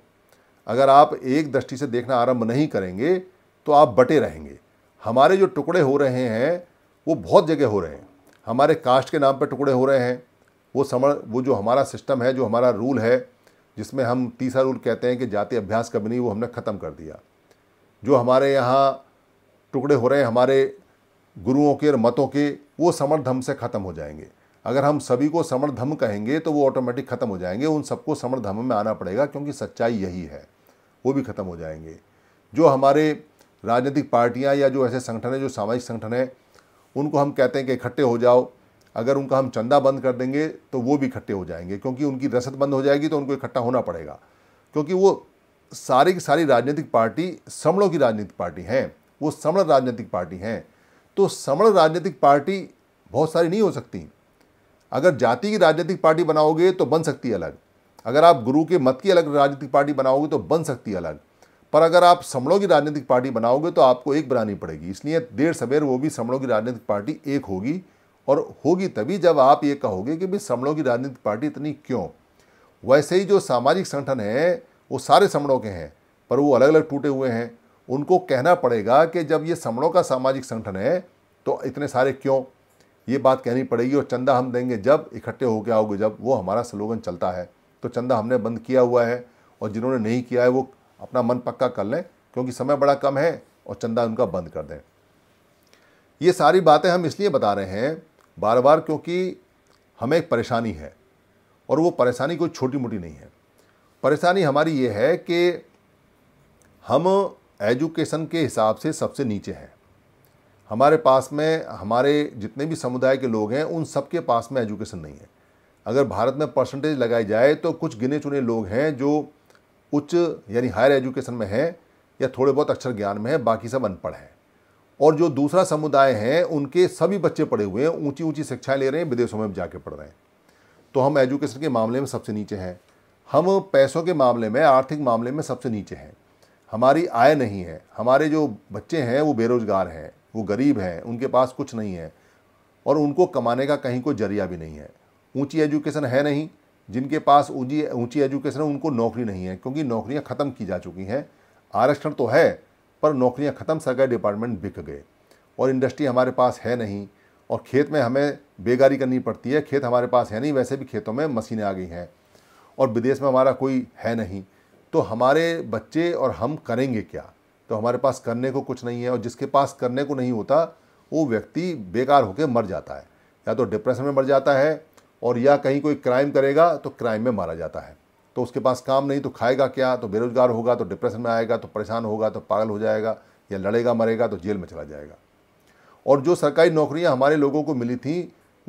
Speaker 1: अगर आप एक दृष्टि से देखना आरंभ नहीं करेंगे तो आप बटे रहेंगे हमारे जो टुकड़े हो रहे हैं वो बहुत जगह हो रहे हैं हमारे कास्ट के नाम पर टुकड़े हो रहे हैं वो समझ वो जो हमारा सिस्टम है जो हमारा रूल है जिसमें हम तीसरा रूल कहते हैं कि जाति अभ्यास कभी नहीं वो हमने ख़त्म कर दिया जो हमारे यहाँ टुकड़े हो रहे हैं हमारे गुरुओं के और मतों के वो धम से ख़त्म हो जाएंगे अगर हम सभी को धम कहेंगे तो वो ऑटोमेटिक ख़त्म हो जाएंगे उन सबको धम में आना पड़ेगा क्योंकि सच्चाई यही है वो भी ख़त्म हो जाएंगे जो हमारे राजनीतिक पार्टियां या जो ऐसे संगठन हैं जो सामाजिक संगठन हैं उनको हम कहते हैं कि इकट्ठे हो जाओ अगर उनका हम चंदा बंद कर देंगे तो वो भी इकट्ठे हो जाएंगे क्योंकि उनकी रसद बंद हो जाएगी तो उनको इकट्ठा होना पड़ेगा क्योंकि वो सारी की सारी राजनीतिक पार्टी समणों की राजनीतिक पार्टी हैं वो समण राजनीतिक पार्टी हैं तो समण राजनीतिक पार्टी बहुत सारी नहीं हो सकती अगर जाति की राजनीतिक पार्टी बनाओगे तो बन सकती अलग अगर आप गुरु के मत की अलग राजनीतिक पार्टी बनाओगे तो बन सकती अलग पर अगर आप समड़ों की राजनीतिक पार्टी बनाओगे तो आपको एक बनानी पड़ेगी इसलिए देर सवेर वो भी समड़ों की राजनीतिक पार्टी एक होगी और होगी तभी जब आप ये कहोगे कि भाई समड़ों की राजनीतिक पार्टी इतनी क्यों वैसे ही जो सामाजिक संगठन हैं वो सारे समड़ों के हैं पर वो अलग अलग टूटे हुए हैं उनको कहना पड़ेगा कि जब ये समड़ों का सामाजिक संगठन है तो इतने सारे क्यों ये बात कहनी पड़ेगी और चंदा हम देंगे जब इकट्ठे होकर आओगे जब वो हमारा स्लोगन चलता है तो चंदा हमने बंद किया हुआ है और जिन्होंने नहीं किया है वो अपना मन पक्का कर लें क्योंकि समय बड़ा कम है और चंदा उनका बंद कर दें ये सारी बातें हम इसलिए बता रहे हैं बार बार क्योंकि हमें एक परेशानी है और वो परेशानी कोई छोटी मोटी नहीं है परेशानी हमारी ये है कि हम एजुकेशन के हिसाब से सबसे नीचे हैं हमारे पास में हमारे जितने भी समुदाय के लोग हैं उन सबके पास में एजुकेशन नहीं है अगर भारत में परसेंटेज लगाई जाए तो कुछ गिने चुने लोग हैं जो उच्च यानी हायर एजुकेशन में है या थोड़े बहुत अक्षर ज्ञान में है बाकी सब अनपढ़ है और जो दूसरा समुदाय है उनके सभी बच्चे पढ़े हुए हैं ऊंची ऊंची शिक्षाएं ले रहे हैं विदेशों में जाके पढ़ रहे हैं तो हम एजुकेशन के मामले में सबसे नीचे हैं हम पैसों के मामले में आर्थिक मामले में सबसे नीचे हैं हमारी आय नहीं है हमारे जो बच्चे हैं वो बेरोज़गार हैं वो गरीब हैं उनके पास कुछ नहीं है और उनको कमाने का कहीं कोई जरिया भी नहीं है ऊंची एजुकेशन है नहीं जिनके पास ऊँची ऊँची एजुकेशन है उनको नौकरी नहीं है क्योंकि नौकरियाँ ख़त्म की जा चुकी हैं आरक्षण तो है पर नौकरियाँ ख़त्म सरकारी डिपार्टमेंट बिक गए और इंडस्ट्री हमारे पास है नहीं और खेत में हमें बेगारी करनी पड़ती है खेत हमारे पास है नहीं वैसे भी खेतों में मशीनें आ गई हैं और विदेश में हमारा कोई है नहीं तो हमारे बच्चे और हम करेंगे क्या तो हमारे पास करने को कुछ नहीं है और जिसके पास करने को नहीं होता वो व्यक्ति बेकार होकर मर जाता है या तो डिप्रेशन में मर जाता है और या कहीं कोई क्राइम करेगा तो क्राइम में मारा जाता है तो उसके पास काम नहीं तो खाएगा क्या तो बेरोजगार होगा तो डिप्रेशन में आएगा तो परेशान होगा तो पागल हो जाएगा या लड़ेगा मरेगा तो जेल में चला जाएगा और जो सरकारी नौकरियां हमारे लोगों को मिली थी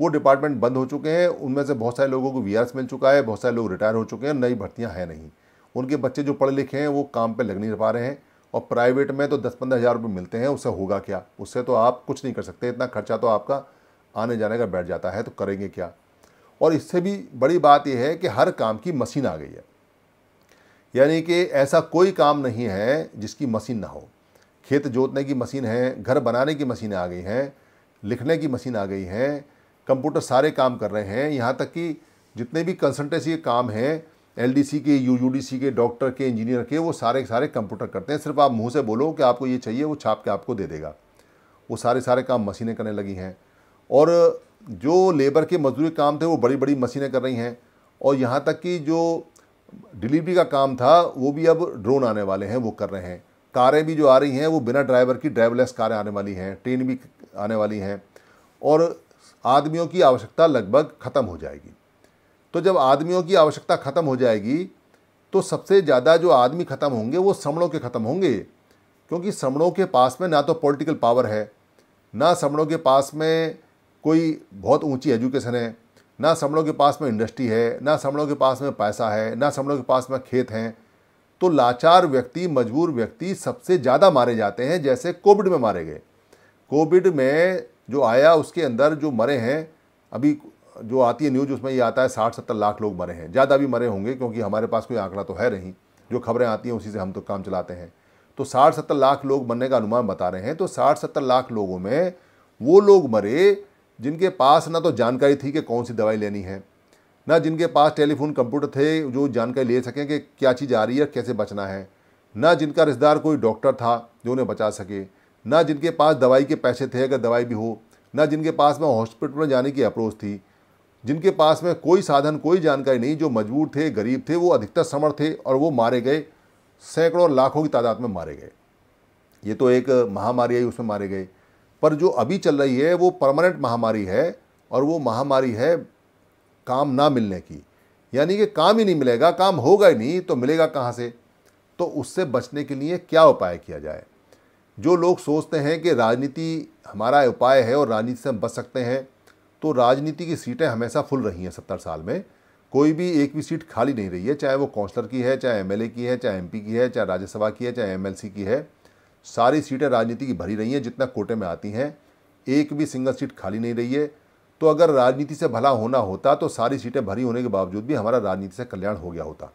Speaker 1: वो डिपार्टमेंट बंद हो चुके हैं उनमें से बहुत सारे लोगों को वी मिल चुका है बहुत सारे लोग रिटायर हो चुके हैं नई भर्तियाँ हैं नहीं उनके बच्चे जो पढ़े लिखे हैं वो काम पर लग नहीं पा रहे हैं और प्राइवेट में तो दस पंद्रह हज़ार रुपये मिलते हैं उससे होगा क्या उससे तो आप कुछ नहीं कर सकते इतना खर्चा तो आपका आने जाने का बैठ जाता है तो करेंगे क्या और इससे भी बड़ी बात यह है कि हर काम की मशीन आ गई है यानी कि ऐसा कोई काम नहीं है जिसकी मशीन ना हो खेत जोतने की मशीन है घर बनाने की मशीनें आ गई हैं लिखने की मशीन आ गई हैं कंप्यूटर सारे काम कर रहे हैं यहाँ तक कि जितने भी कंसल्टेंसी के काम हैं एल के यू के डॉक्टर के इंजीनियर के वो सारे के सारे कंप्यूटर करते हैं सिर्फ आप मुँह से बोलो कि आपको ये चाहिए वो छाप के आपको दे देगा वो सारे सारे काम मशीनें करने लगी हैं और जो लेबर के मजदूरी काम थे वो बड़ी बड़ी मशीनें कर रही हैं और यहाँ तक कि जो डिलीवरी का काम था वो भी अब ड्रोन आने वाले हैं वो कर रहे हैं कारें भी जो आ रही हैं वो बिना ड्राइवर की ड्राइवरलेस कारें आने वाली हैं ट्रेन भी आने वाली हैं और आदमियों की आवश्यकता लगभग ख़त्म हो जाएगी तो जब आदमियों की आवश्यकता ख़त्म हो जाएगी तो सबसे ज़्यादा जो आदमी ख़त्म होंगे वो समड़ों के ख़त्म होंगे क्योंकि समड़ों के पास में ना तो पॉलिटिकल पावर है ना समड़ों के पास में कोई बहुत ऊंची एजुकेशन है ना समड़ों के पास में इंडस्ट्री है ना समड़ों के पास में पैसा है ना समड़ों के पास में खेत हैं तो लाचार व्यक्ति मजबूर व्यक्ति सबसे ज़्यादा मारे जाते हैं जैसे कोविड में मारे गए कोविड में जो आया उसके अंदर जो मरे हैं अभी जो आती है न्यूज उसमें ये आता है साठ सत्तर लाख लोग मरे हैं ज़्यादा भी मरे होंगे क्योंकि हमारे पास कोई आंकड़ा तो है नहीं जो खबरें आती हैं उसी से हम तो काम चलाते हैं तो साठ सत्तर लाख लोग मरने का अनुमान बता रहे हैं तो साठ सत्तर लाख लोगों में वो लोग मरे जिनके पास ना तो जानकारी थी कि कौन सी दवाई लेनी है ना जिनके पास टेलीफोन कंप्यूटर थे जो जानकारी ले सकें कि क्या चीज़ आ रही है कैसे बचना है ना जिनका रिश्तेदार कोई डॉक्टर था जो उन्हें बचा सके ना जिनके पास दवाई के पैसे थे अगर दवाई भी हो ना जिनके पास में हॉस्पिटल में जाने की अप्रोच थी जिनके पास में कोई साधन कोई जानकारी नहीं जो मजबूर थे गरीब थे वो अधिकतर समर्थ थे और वो मारे गए सैकड़ों लाखों की तादाद में मारे गए ये तो एक महामारी आई उसमें मारे गए पर जो अभी चल रही है वो परमानेंट महामारी है और वो महामारी है काम ना मिलने की यानी कि काम ही नहीं मिलेगा काम होगा ही नहीं तो मिलेगा कहाँ से तो उससे बचने के लिए क्या उपाय किया जाए जो लोग सोचते हैं कि राजनीति हमारा उपाय है और राजनीति से हम बच सकते हैं तो राजनीति की सीटें हमेशा फुल रही हैं सत्तर साल में कोई भी एक भी सीट खाली नहीं रही है चाहे वो काउंसलर की है चाहे एमएलए की है चाहे एमपी की है चाहे राज्यसभा की है चाहे एमएलसी की है सारी सीटें राजनीति की भरी रही हैं जितना कोटे में आती हैं एक भी सिंगल सीट खाली नहीं रही है तो अगर राजनीति से भला होना होता तो सारी सीटें भरी होने के बावजूद भी हमारा राजनीति से कल्याण हो गया होता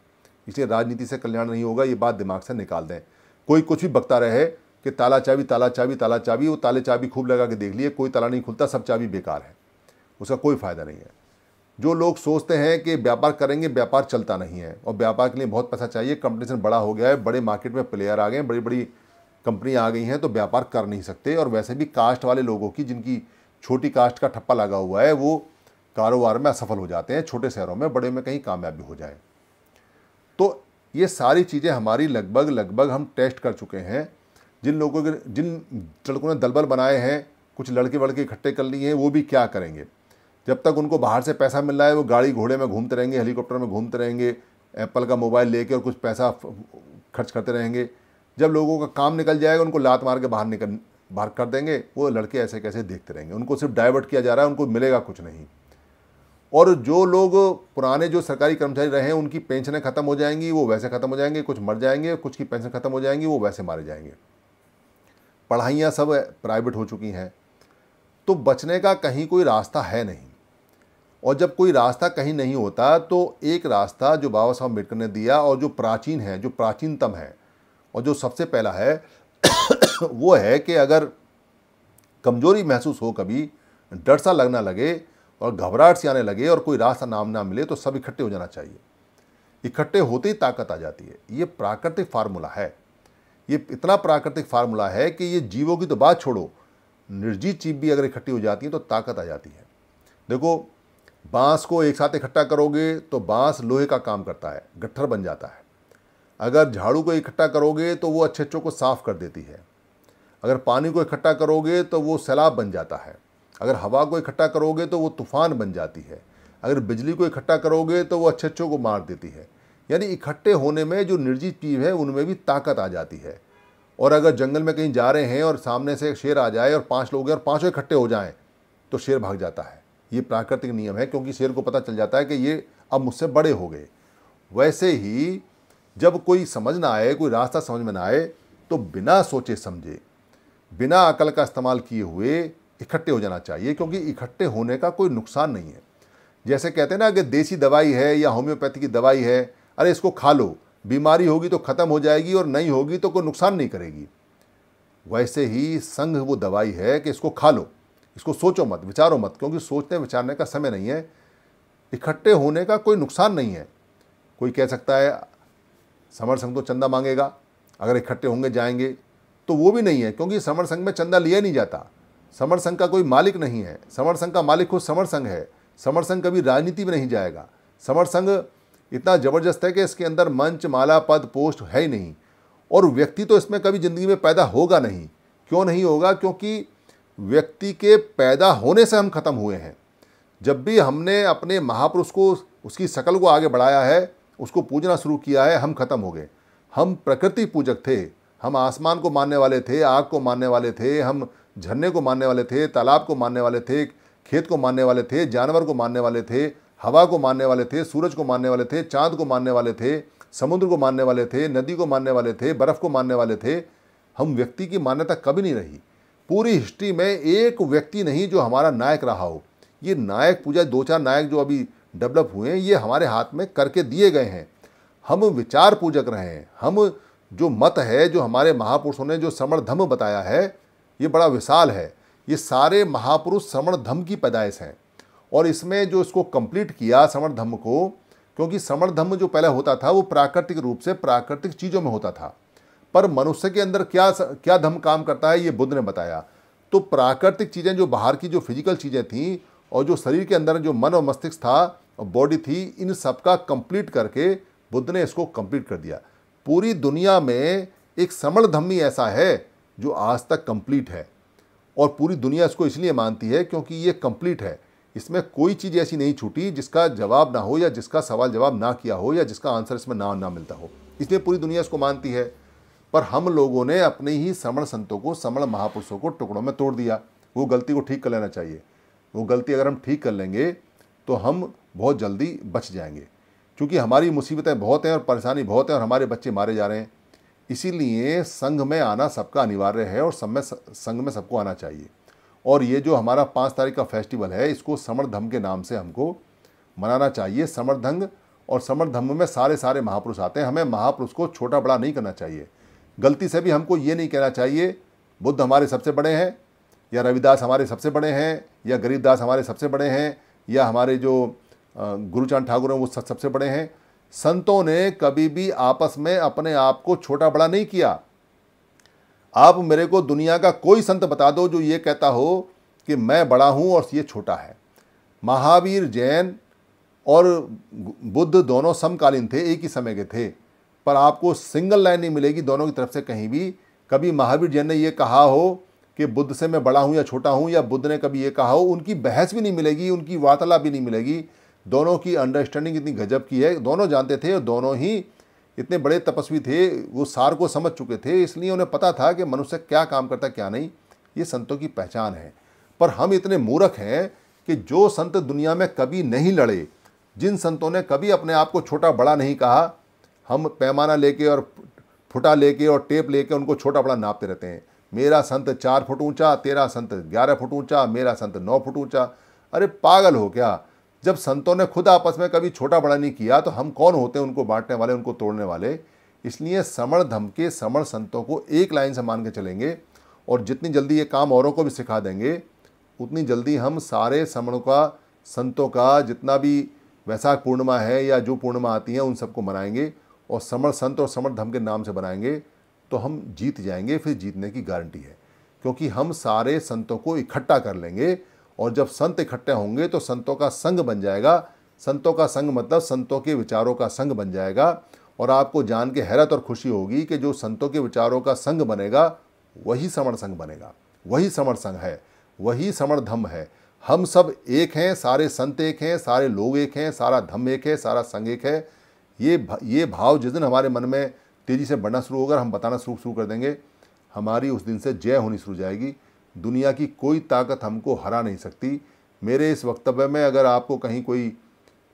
Speaker 1: इसलिए राजनीति से कल्याण नहीं होगा ये बात दिमाग से निकाल दें कोई कुछ भी बकता रहे कि ताला चाबी ताला चाबी ताला चाबी वो ताले चाबी खूब लगा के देख लिए कोई ताला नहीं खुलता सब चाबी बेकार है उसका कोई फ़ायदा नहीं है जो लोग सोचते हैं कि व्यापार करेंगे व्यापार चलता नहीं है और व्यापार के लिए बहुत पैसा चाहिए कंपटीशन बड़ा हो गया है बड़े मार्केट में प्लेयर आ गए बड़ी बड़ी कंपनियाँ आ गई हैं तो व्यापार कर नहीं सकते और वैसे भी कास्ट वाले लोगों की जिनकी छोटी कास्ट का ठप्पा लगा हुआ है वो कारोबार में असफल हो जाते हैं छोटे शहरों में बड़े में कहीं कामयाब भी हो जाए तो ये सारी चीज़ें हमारी लगभग लगभग हम टेस्ट कर चुके हैं जिन लोगों के जिन लड़कों ने दलबल बनाए हैं कुछ लड़के वड़के इकट्ठे कर लिए हैं वो भी क्या करेंगे जब तक उनको बाहर से पैसा मिल रहा है वो गाड़ी घोड़े में घूमते रहेंगे हेलीकॉप्टर में घूमते रहेंगे एप्पल का मोबाइल लेके और कुछ पैसा खर्च करते रहेंगे जब लोगों का काम निकल जाएगा उनको लात मार के बाहर निकल बाहर कर देंगे वो लड़के ऐसे कैसे देखते रहेंगे उनको सिर्फ डाइवर्ट किया जा रहा है उनको मिलेगा कुछ नहीं और जो लोग पुराने जो सरकारी कर्मचारी रहे हैं उनकी पेंशनें ख़त्म हो जाएंगी वो वैसे ख़त्म हो जाएंगे कुछ मर जाएंगे कुछ की पेंशन ख़त्म हो जाएंगी वो वैसे मारे जाएंगे पढ़ाइयाँ सब प्राइवेट हो चुकी हैं तो बचने का कहीं कोई रास्ता है नहीं और जब कोई रास्ता कहीं नहीं होता तो एक रास्ता जो बाबा साहब अम्बेडकर ने दिया और जो प्राचीन है जो प्राचीनतम है और जो सबसे पहला है वो है कि अगर कमज़ोरी महसूस हो कभी डर सा लगना लगे और घबराहट से आने लगे और कोई रास्ता नाम ना मिले तो सब इकट्ठे हो जाना चाहिए इकट्ठे होते ही ताकत आ जाती है ये प्राकृतिक फार्मूला है ये इतना प्राकृतिक फार्मूला है कि ये जीवों की तो बात छोड़ो निर्जीव चीप भी अगर इकट्ठी हो जाती है तो ताकत आ जाती है देखो बांस को एक साथ इकट्ठा करोगे तो बांस लोहे का काम करता है गट्ठर बन जाता है अगर झाड़ू को इकट्ठा करोगे तो वो अच्छे अच्छों को साफ़ कर देती है अगर पानी को इकट्ठा करोगे तो वो सैलाब बन जाता है अगर हवा को इकट्ठा करोगे तो वो तूफ़ान बन जाती है अगर बिजली को इकट्ठा करोगे तो वो अच्छे अच्छों को मार देती है यानी इकट्ठे होने में जो निर्जी चीज है उनमें भी ताकत आ जाती है और अगर जंगल में कहीं जा रहे हैं और सामने से शेर आ जाए और पाँच लोग हैं और पाँचों इकट्ठे हो जाएँ तो शेर भाग जाता है ये प्राकृतिक नियम है क्योंकि शेर को पता चल जाता है कि ये अब मुझसे बड़े हो गए वैसे ही जब कोई समझ ना आए कोई रास्ता समझ में ना आए तो बिना सोचे समझे बिना अकल का इस्तेमाल किए हुए इकट्ठे हो जाना चाहिए क्योंकि इकट्ठे होने का कोई नुकसान नहीं है जैसे कहते हैं ना कि देसी दवाई है या होम्योपैथी की दवाई है अरे इसको खा लो बीमारी होगी तो ख़त्म हो जाएगी और नहीं होगी तो कोई नुकसान नहीं करेगी वैसे ही संघ वो दवाई है कि इसको खा लो इसको सोचो मत विचारो मत क्योंकि सोचने विचारने का समय नहीं है इकट्ठे होने का कोई नुकसान नहीं है कोई कह सकता है समर संघ तो चंदा मांगेगा अगर इकट्ठे होंगे जाएंगे तो वो भी नहीं है क्योंकि समर संघ में चंदा लिया नहीं जाता समर संघ का कोई मालिक नहीं है समर संघ का मालिक खुद समर संघ है समर संघ कभी राजनीति में नहीं जाएगा समर संघ इतना ज़बरदस्त है कि इसके अंदर मंच माला पद पोस्ट है ही नहीं और व्यक्ति तो इसमें कभी ज़िंदगी में पैदा होगा नहीं क्यों नहीं होगा क्योंकि व्यक्ति के पैदा होने से हम ख़त्म हुए हैं जब भी हमने अपने महापुरुष को उसकी शकल को आगे बढ़ाया है उसको पूजना शुरू किया है हम खत्म हो गए हम प्रकृति पूजक थे हम आसमान को मानने वाले थे आग को मानने वाले थे हम झरने को मानने वाले थे तालाब को मानने वाले थे खेत को मानने वाले थे जानवर को मानने वाले थे हवा को मानने वाले थे सूरज को मानने वाले थे चांद को मानने वाले थे समुद्र को मानने वाले थे नदी को मानने वाले थे बर्फ़ को मानने वाले थे हम व्यक्ति की मान्यता कभी नहीं रही पूरी हिस्ट्री में एक व्यक्ति नहीं जो हमारा नायक रहा हो ये नायक पूजा दो चार नायक जो अभी डेवलप हुए हैं ये हमारे हाथ में करके दिए गए हैं हम विचार पूजक रहे हैं हम जो मत है जो हमारे महापुरुषों ने जो श्रमण धम बताया है ये बड़ा विशाल है ये सारे महापुरुष श्रमण धम्म की पैदाइश हैं और इसमें जो इसको कंप्लीट किया श्रमण धम्म को क्योंकि श्रमण धम्म जो पहले होता था वो प्राकृतिक रूप से प्राकृतिक चीज़ों में होता था पर मनुष्य के अंदर क्या क्या धम्म काम करता है ये बुद्ध ने बताया तो प्राकृतिक चीज़ें जो बाहर की जो फिजिकल चीज़ें थीं और जो शरीर के अंदर जो मन और मस्तिष्क था और बॉडी थी इन सब का कंप्लीट करके बुद्ध ने इसको कंप्लीट कर दिया पूरी दुनिया में एक समण धम्मी ऐसा है जो आज तक कंप्लीट है और पूरी दुनिया इसको इसलिए मानती है क्योंकि ये कंप्लीट है इसमें कोई चीज़ ऐसी नहीं छूटी जिसका जवाब ना हो या जिसका सवाल जवाब ना किया हो या जिसका आंसर इसमें ना ना मिलता हो इसलिए पूरी दुनिया इसको मानती है पर हम लोगों ने अपने ही समण संतों को समण महापुरुषों को टुकड़ों में तोड़ दिया वो गलती को ठीक कर लेना चाहिए वो गलती अगर हम ठीक कर लेंगे तो हम बहुत जल्दी बच जाएंगे क्योंकि हमारी मुसीबतें बहुत हैं और परेशानी बहुत है और हमारे बच्चे मारे जा रहे हैं इसीलिए संघ में आना सबका अनिवार्य है और सब में संघ में सबको आना चाहिए और ये जो हमारा पाँच तारीख का फेस्टिवल है इसको समरधम के नाम से हमको मनाना चाहिए समरधंग और समरधम में सारे सारे महापुरुष आते हैं हमें महापुरुष को छोटा बड़ा नहीं करना चाहिए गलती से भी हमको ये नहीं कहना चाहिए बुद्ध हमारे सबसे बड़े हैं या रविदास हमारे सबसे बड़े हैं या गरीबदास हमारे सबसे बड़े हैं या हमारे जो गुरुचांद ठाकुर हैं वो सबसे बड़े हैं संतों ने कभी भी आपस में अपने आप को छोटा बड़ा नहीं किया आप मेरे को दुनिया का कोई संत बता दो जो ये कहता हो कि मैं बड़ा हूँ और ये छोटा है महावीर जैन और बुद्ध दोनों समकालीन थे एक ही समय के थे पर आपको सिंगल लाइन नहीं मिलेगी दोनों की तरफ से कहीं भी कभी महावीर जैन ने ये कहा हो कि बुद्ध से मैं बड़ा हूँ या छोटा हूँ या बुद्ध ने कभी ये कहा हो उनकी बहस भी नहीं मिलेगी उनकी वार्तालाप भी नहीं मिलेगी दोनों की अंडरस्टैंडिंग इतनी गजब की है दोनों जानते थे और दोनों ही इतने बड़े तपस्वी थे वो सार को समझ चुके थे इसलिए उन्हें पता था कि मनुष्य क्या काम करता क्या नहीं ये संतों की पहचान है पर हम इतने मूर्ख हैं कि जो संत दुनिया में कभी नहीं लड़े जिन संतों ने कभी अपने आप को छोटा बड़ा नहीं कहा हम पैमाना लेके और फुटा लेके और टेप लेके उनको छोटा बड़ा नापते रहते हैं मेरा संत चार फुट ऊंचा तेरा संत ग्यारह फुट ऊंचा मेरा संत नौ फुट ऊंचा अरे पागल हो क्या जब संतों ने खुद आपस में कभी छोटा बड़ा नहीं किया तो हम कौन होते हैं उनको बांटने वाले उनको तोड़ने वाले इसलिए समण धमके समण संतों को एक लाइन से मान के चलेंगे और जितनी जल्दी ये काम औरों को भी सिखा देंगे उतनी जल्दी हम सारे समणों का संतों का जितना भी वैसाख पूर्णिमा है या जो पूर्णिमा आती है उन सबको मनाएंगे और समर संत और समर धम के नाम से बनाएंगे तो हम जीत जाएंगे फिर जीतने की गारंटी है क्योंकि हम सारे संतों को इकट्ठा कर लेंगे और जब संत इकट्ठे होंगे तो संतों का संग बन जाएगा संतों का संग मतलब संतों के विचारों का संग बन जाएगा और आपको जान के हैरत और खुशी होगी कि जो संतों के विचारों का संग बनेगा वही समण संघ बनेगा वही समण संघ है वही समण धम्म है हम सब एक हैं सारे संत एक हैं सारे लोग एक हैं सारा धम्म एक है सारा संघ एक है ये ये भाव जिस दिन हमारे मन में तेज़ी से बढ़ना शुरू होगा हम बताना शुरू शुरू कर देंगे हमारी उस दिन से जय होनी शुरू जाएगी दुनिया की कोई ताकत हमको हरा नहीं सकती मेरे इस वक्तव्य में अगर आपको कहीं कोई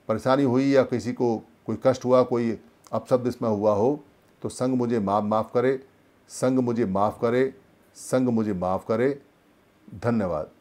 Speaker 1: परेशानी हुई या किसी को कोई कष्ट हुआ कोई अपशब्द इसमें हुआ हो तो संग मुझे माफ माफ़ करे संग मुझे माफ़ करे संग मुझे माफ़ करे धन्यवाद